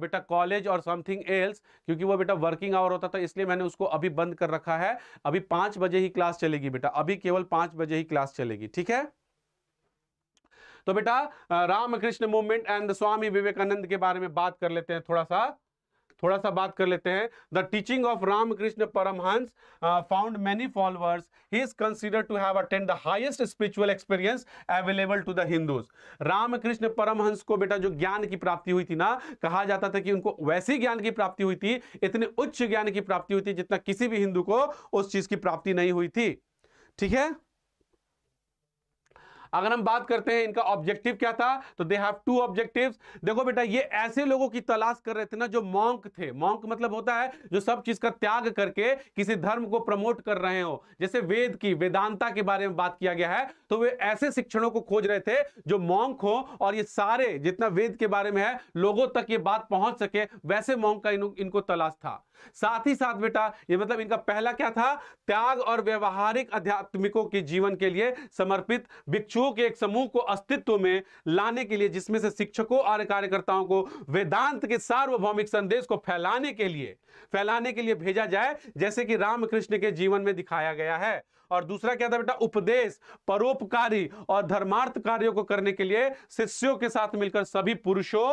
बेटा कॉलेज और समथिंग एल्स क्योंकि वो बेटा वर्किंग आवर होता था इसलिए मैंने उसको अभी बंद कर रखा है अभी पाँच बजे ही क्लास चलेगी बेटा अभी केवल पाँच बजे ही क्लास चलेगी ठीक है तो बेटा रामकृष्ण मूवमेंट एंड स्वामी विवेकानंद के बारे में बात कर लेते हैं थोड़ा सा थोड़ा सा बात कर लेते हैं the teaching of Ramakrishna Paramahansa found many followers he is consider to have attend the highest spiritual experience available to the Hindus Ramakrishna Paramahansa को बेटा जो ज्ञान की प्राप्ति हुई थी ना कहा जाता था कि उनको वैसी ज्ञान की प्राप्ति हुई थी इतने उच्च ज्ञान की प्राप्ति हुई थी जितना किसी भी हिंदू को उस चीज की प्राप्ति नहीं हुई थी ठीक है अगर हम बात करते हैं इनका ऑब्जेक्टिव क्या था तो दे हैव टू ऑब्जेक्टिव्स देखो बेटा ये ऐसे लोगों की तलाश कर रहे थे ना जो मॉन्क थे मॉन्क मतलब होता है जो सब चीज का त्याग करके किसी धर्म को प्रमोट कर रहे हो जैसे वेद की वेदांता के बारे में बात किया गया है तो वे ऐसे शिक्षणों को खोज रहे थे जो मॉन्क हो और ये सारे जितना वेद के बारे में है लोगों तक ये बात पहुंच सके वैसे मॉन्क का इनको तलाश था साथ ही साथ बेटा ये मतलब इनका पहला क्या था त्याग और व्यवहारिक अध्यात्मिकों के जीवन के लिए समर्पित भिक्षु लोगों के एक समूह को अस्तित्व में लाने के लिए जिसमें से शिक्षकों और कार्यकर्ताओं को वेदांत के सार्वभौमिक संदेश को फैलाने के लिए फैलाने के लिए भेजा जाए जैसे कि रामकृष्ण के जीवन में दिखाया गया है और दूसरा क्या था बेटा उपदेश परोपकारी और धर्मार्थ कार्यों को करने के लिए शिष्यों के साथ मिलकर सभी पुरुषों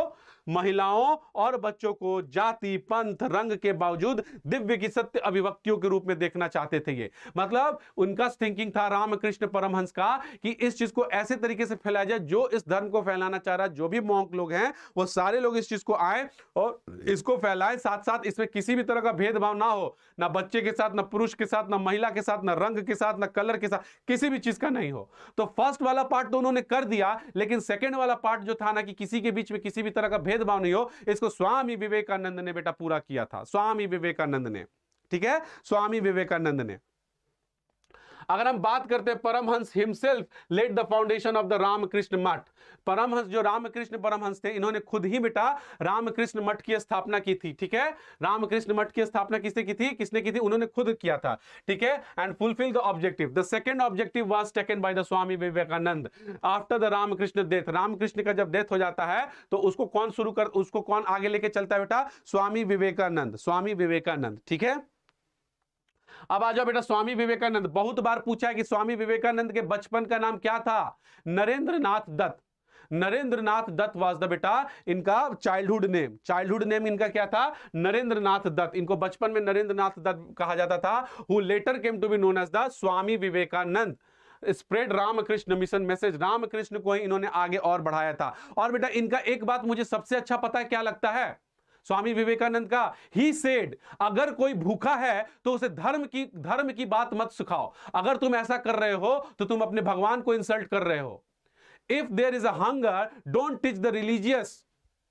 महिलाओं और बच्चों को जाति पंथ रंग के बावजूद दिव्य की सत्य अभिव्यक्तियों के रूप में देखना चाहते थे ये मतलब उनका थिंकिंग था रामकृष्ण परमहंस का कि इस चीज को ऐसे तरीके से फैलाया जाए जो इस धर्म को फैलाना चाह रहा है जो भी मोहक लोग हैं वो सारे लोग इस चीज को आए और इसको फैलाए साथ साथ इसमें किसी भी तरह का भेदभाव ना हो ना बच्चे के साथ ना पुरुष के साथ ना महिला के साथ ना रंग के साथ ना कलर के साथ किसी भी चीज का नहीं हो तो फर्स्ट वाला पार्ट तो उन्होंने कर दिया लेकिन सेकेंड वाला पार्ट जो था ना कि किसी के बीच में किसी भी तरह का भेद भेदभाव नहीं हो इसको स्वामी विवेकानंद ने बेटा पूरा किया था स्वामी विवेकानंद ने ठीक है स्वामी विवेकानंद ने अगर हम बात करते हैं Paramahansa himself laid the foundation of the Ramakrishna Math Paramahansa जो रामकृष्ण परमहंस थे इन्होंने खुद ही बेटा रामकृष्ण मठ की स्थापना की थी ठीक है रामकृष्ण मठ की स्थापना किसने की थी किसने की थी उन्होंने खुद किया था ठीक है and fulfil the objective the second objective was taken by the Swami Vivekananda after the Ramakrishna death Ramakrishna का जब डेथ हो जाता है तो उसको कौन शुरू कर उसको कौन आगे लेके चलता है बेटा स्वामी विवेकानंद स्वामी विवेकानंद ठीक है अब आ जाओ बेटा स्वामी विवेकानंद बहुत बार पूछा है कि स्वामी विवेकानंद के बचपन का नाम क्या था नरेंद्र दत्त नरेंद्र दत्त वाज द बेटा इनका चाइल्डहुड नेम चाइल्डहुड नेम इनका क्या था नरेंद्र दत्त इनको बचपन में नरेंद्र नाथ दत्त कहा जाता था who later came to be known as the Swami Vivekananda spread Ramakrishna mission message Ramakrishna को ही इन्होंने आगे और बढ़ाया था और बेटा इनका एक बात मुझे सबसे अच्छा पता क्या लगता है स्वामी विवेकानंद का ही सेड अगर कोई भूखा है तो उसे धर्म की धर्म की बात मत सिखाओ अगर तुम ऐसा कर रहे हो तो तुम अपने भगवान को इंसल्ट कर रहे हो if there is a hunger don't teach the religious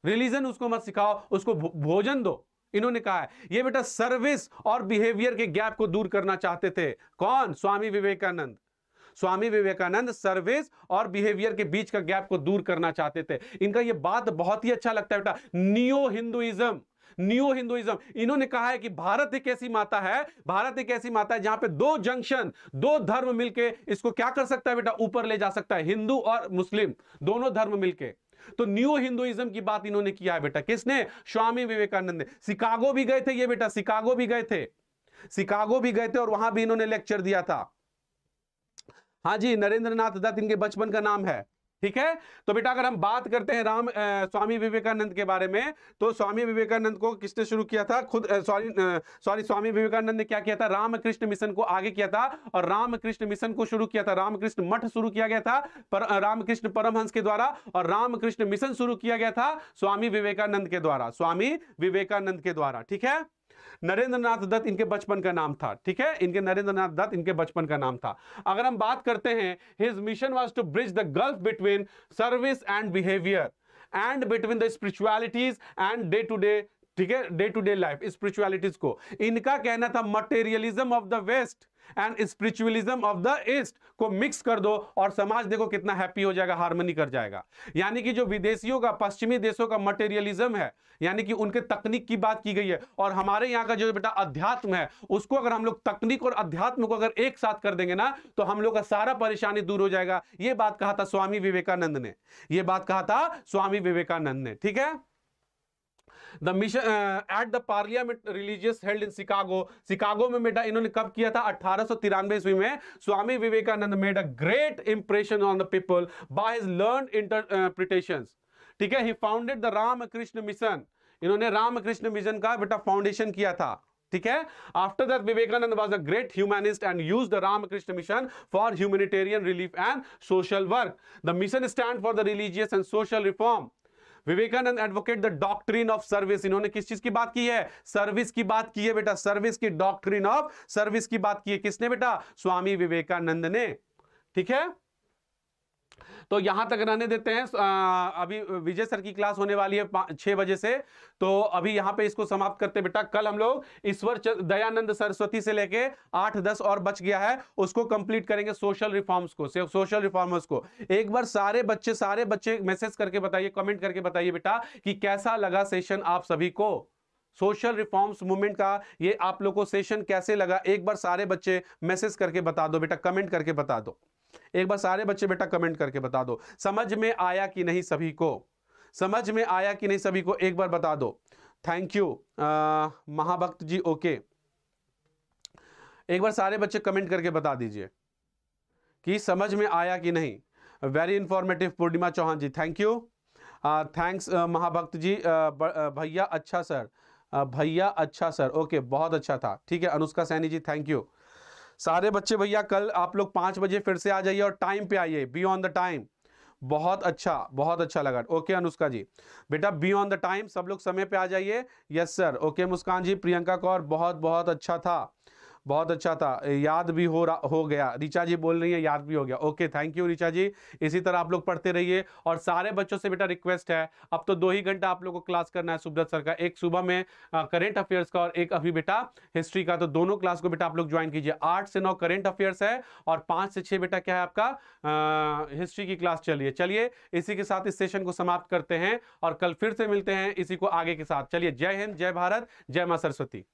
religion उसको मत सिखाओ उसको भोजन दो इन्होंने कहा है ये बेटा सर्विस और बिहेवियर के गैप को दूर करना चाहते थे कौन स्वामी विवेकानंद स्वामी विवेकानंद सर्विस और बिहेवियर के बीच का गैप को दूर करना चाहते थे इनका यह बात बहुत ही अच्छा लगता है बेटा नियो हिंदुइज्म न्यू हिंदुइज्म इन्होंने कहा है कि भारत एक ऐसी माता है भारत एक ऐसी माता है जहां पे दो जंक्शन दो धर्म मिलके इसको क्या कर सकता है बेटा ऊपर ले जा सकता है हिंदू और मुस्लिम दोनों धर्म मिलके तो न्यू हिंदुइज्म की बात इन्होंने किया है बेटा किसने स्वामी विवेकानंद ने शिकागो भी गए थे ये बेटा शिकागो भी गए थे शिकागो भी गए थे और वहां भी इन्होंने लेक्चर दिया था हाँ जी नरेंद्र नाथ दत्त इनके बचपन का नाम है ठीक है तो बेटा अगर हम बात करते हैं राम ए, स्वामी विवेकानंद के बारे में तो स्वामी विवेकानंद को किसने शुरू किया था खुद सॉरी सॉरी स्वामी विवेकानंद ने क्या किया था रामकृष्ण मिशन को आगे किया था और रामकृष्ण मिशन को शुरू किया था रामकृष्ण मठ शुरू किया गया था पर रामकृष्ण परमहंस के द्वारा और रामकृष्ण मिशन शुरू किया गया था स्वामी विवेकानंद के द्वारा स्वामी विवेकानंद के द्वारा ठीक है नरेंद्र नाथ दत्त इनके बचपन का नाम था ठीक है इनके नरेंद्र नाथ दत्त इनके बचपन का नाम था अगर हम बात करते हैं his mission was to bridge the gulf between service and behaviour and between the spiritualities and day to day ठीक है day to day life spiritualities को इनका कहना था materialism of the west and spiritualism of the east को mix कर दो और समाज देखो कितना हैप्पी हो जाएगा हार्मनी कर जाएगा यानी कि जो विदेशियों का पश्चिमी देशों का मटेरियलिज्म है यानी कि उनके तकनीक की बात की गई है और हमारे यहाँ का जो बेटा अध्यात्म है उसको अगर हम लोग तकनीक और अध्यात्म को अगर एक साथ कर देंगे ना तो हम लोग का सारा परेशानी दूर हो जाएगा ये बात कहा था स्वामी विवेकानंद ने यह बात कहा था स्वामी विवेकानंद ने ठीक है the mission at the parliament religious held in Chicago Chicago में बेटा इन्होंने कब किया था अठारह ईस्वी में Swami Vivekananda made a great impression on the people by his learn interpretation ठीक है he founded the Ramakrishna mission इन्होंने रामकृष्ण मिशन का बेटा फाउंडेशन किया था ठीक है after that Vivekananda was a great humanist and use the Ramakrishna mission for humanitarian relief and social work the mission stand for the religious and social reform Vivekananda advocate the doctrine of service इन्होंने किस चीज की बात की है सर्विस की बात की है बेटा सर्विस की डॉक्ट्रीन ऑफ सर्विस की बात की है किसने बेटा स्वामी विवेकानंद ने ठीक है तो यहाँ तक रहने देते हैं अभी विजय सर की क्लास होने वाली है छः बजे से तो अभी यहाँ पे इसको समाप्त करते बेटा कल हम लोग ईश्वर दयानंद सरस्वती से लेके आठ दस और बच गया है उसको कंप्लीट करेंगे सोशल रिफॉर्म्स को सोशल रिफॉर्मर्स को एक बार सारे बच्चे सारे बच्चे मैसेज करके बताइए कमेंट करके बताइए बेटा कि कैसा लगा सेशन आप सभी को सोशल रिफॉर्म्स मूवमेंट का ये आप लोग को सेशन कैसे लगा एक बार सारे बच्चे मैसेज करके बता दो बेटा कमेंट करके बता दो एक बार सारे बच्चे बेटा कमेंट करके बता दो समझ में आया कि नहीं सभी को समझ में आया कि नहीं सभी को एक बार बता दो thank you Mahabhakt ji okay एक बार सारे बच्चे कमेंट करके बता दीजिए कि समझ में आया कि नहीं very informative Purnima Chauhan ji thank you thanks Mahabhakt ji भैया अच्छा सर भैया अच्छा सर ओके बहुत अच्छा था ठीक है अनुष्का सैनी जी थैंक यू सारे बच्चे भैया कल आप लोग पाँच बजे फिर से आ जाइए और टाइम पे आइए बी ऑन द टाइम बहुत अच्छा बहुत अच्छा लगा ओके अनुष्का जी बेटा बी ऑन द टाइम सब लोग समय पे आ जाइए yes sir okay Muskan ji Priyanka Kaur बहुत बहुत अच्छा था बहुत अच्छा था याद भी हो रहा हो गया रिचा जी बोल रही है याद भी हो गया okay thank you Richa ji इसी तरह आप लोग पढ़ते रहिए और सारे बच्चों से बेटा रिक्वेस्ट है अब तो दो ही घंटा आप लोग को क्लास करना है सुब्रत सर का एक सुबह में करेंट अफेयर्स का और एक अभी बेटा हिस्ट्री का तो दोनों क्लास को बेटा आप लोग ज्वाइन कीजिए आठ से नौ करेंट अफेयर्स है और पाँच से छः बेटा क्या है आपका हिस्ट्री की क्लास चलिए चलिए इसी के साथ इस सेशन को समाप्त करते हैं और कल फिर से मिलते हैं इसी को आगे के साथ चलिए जय हिंद जय भारत जय माँ सरस्वती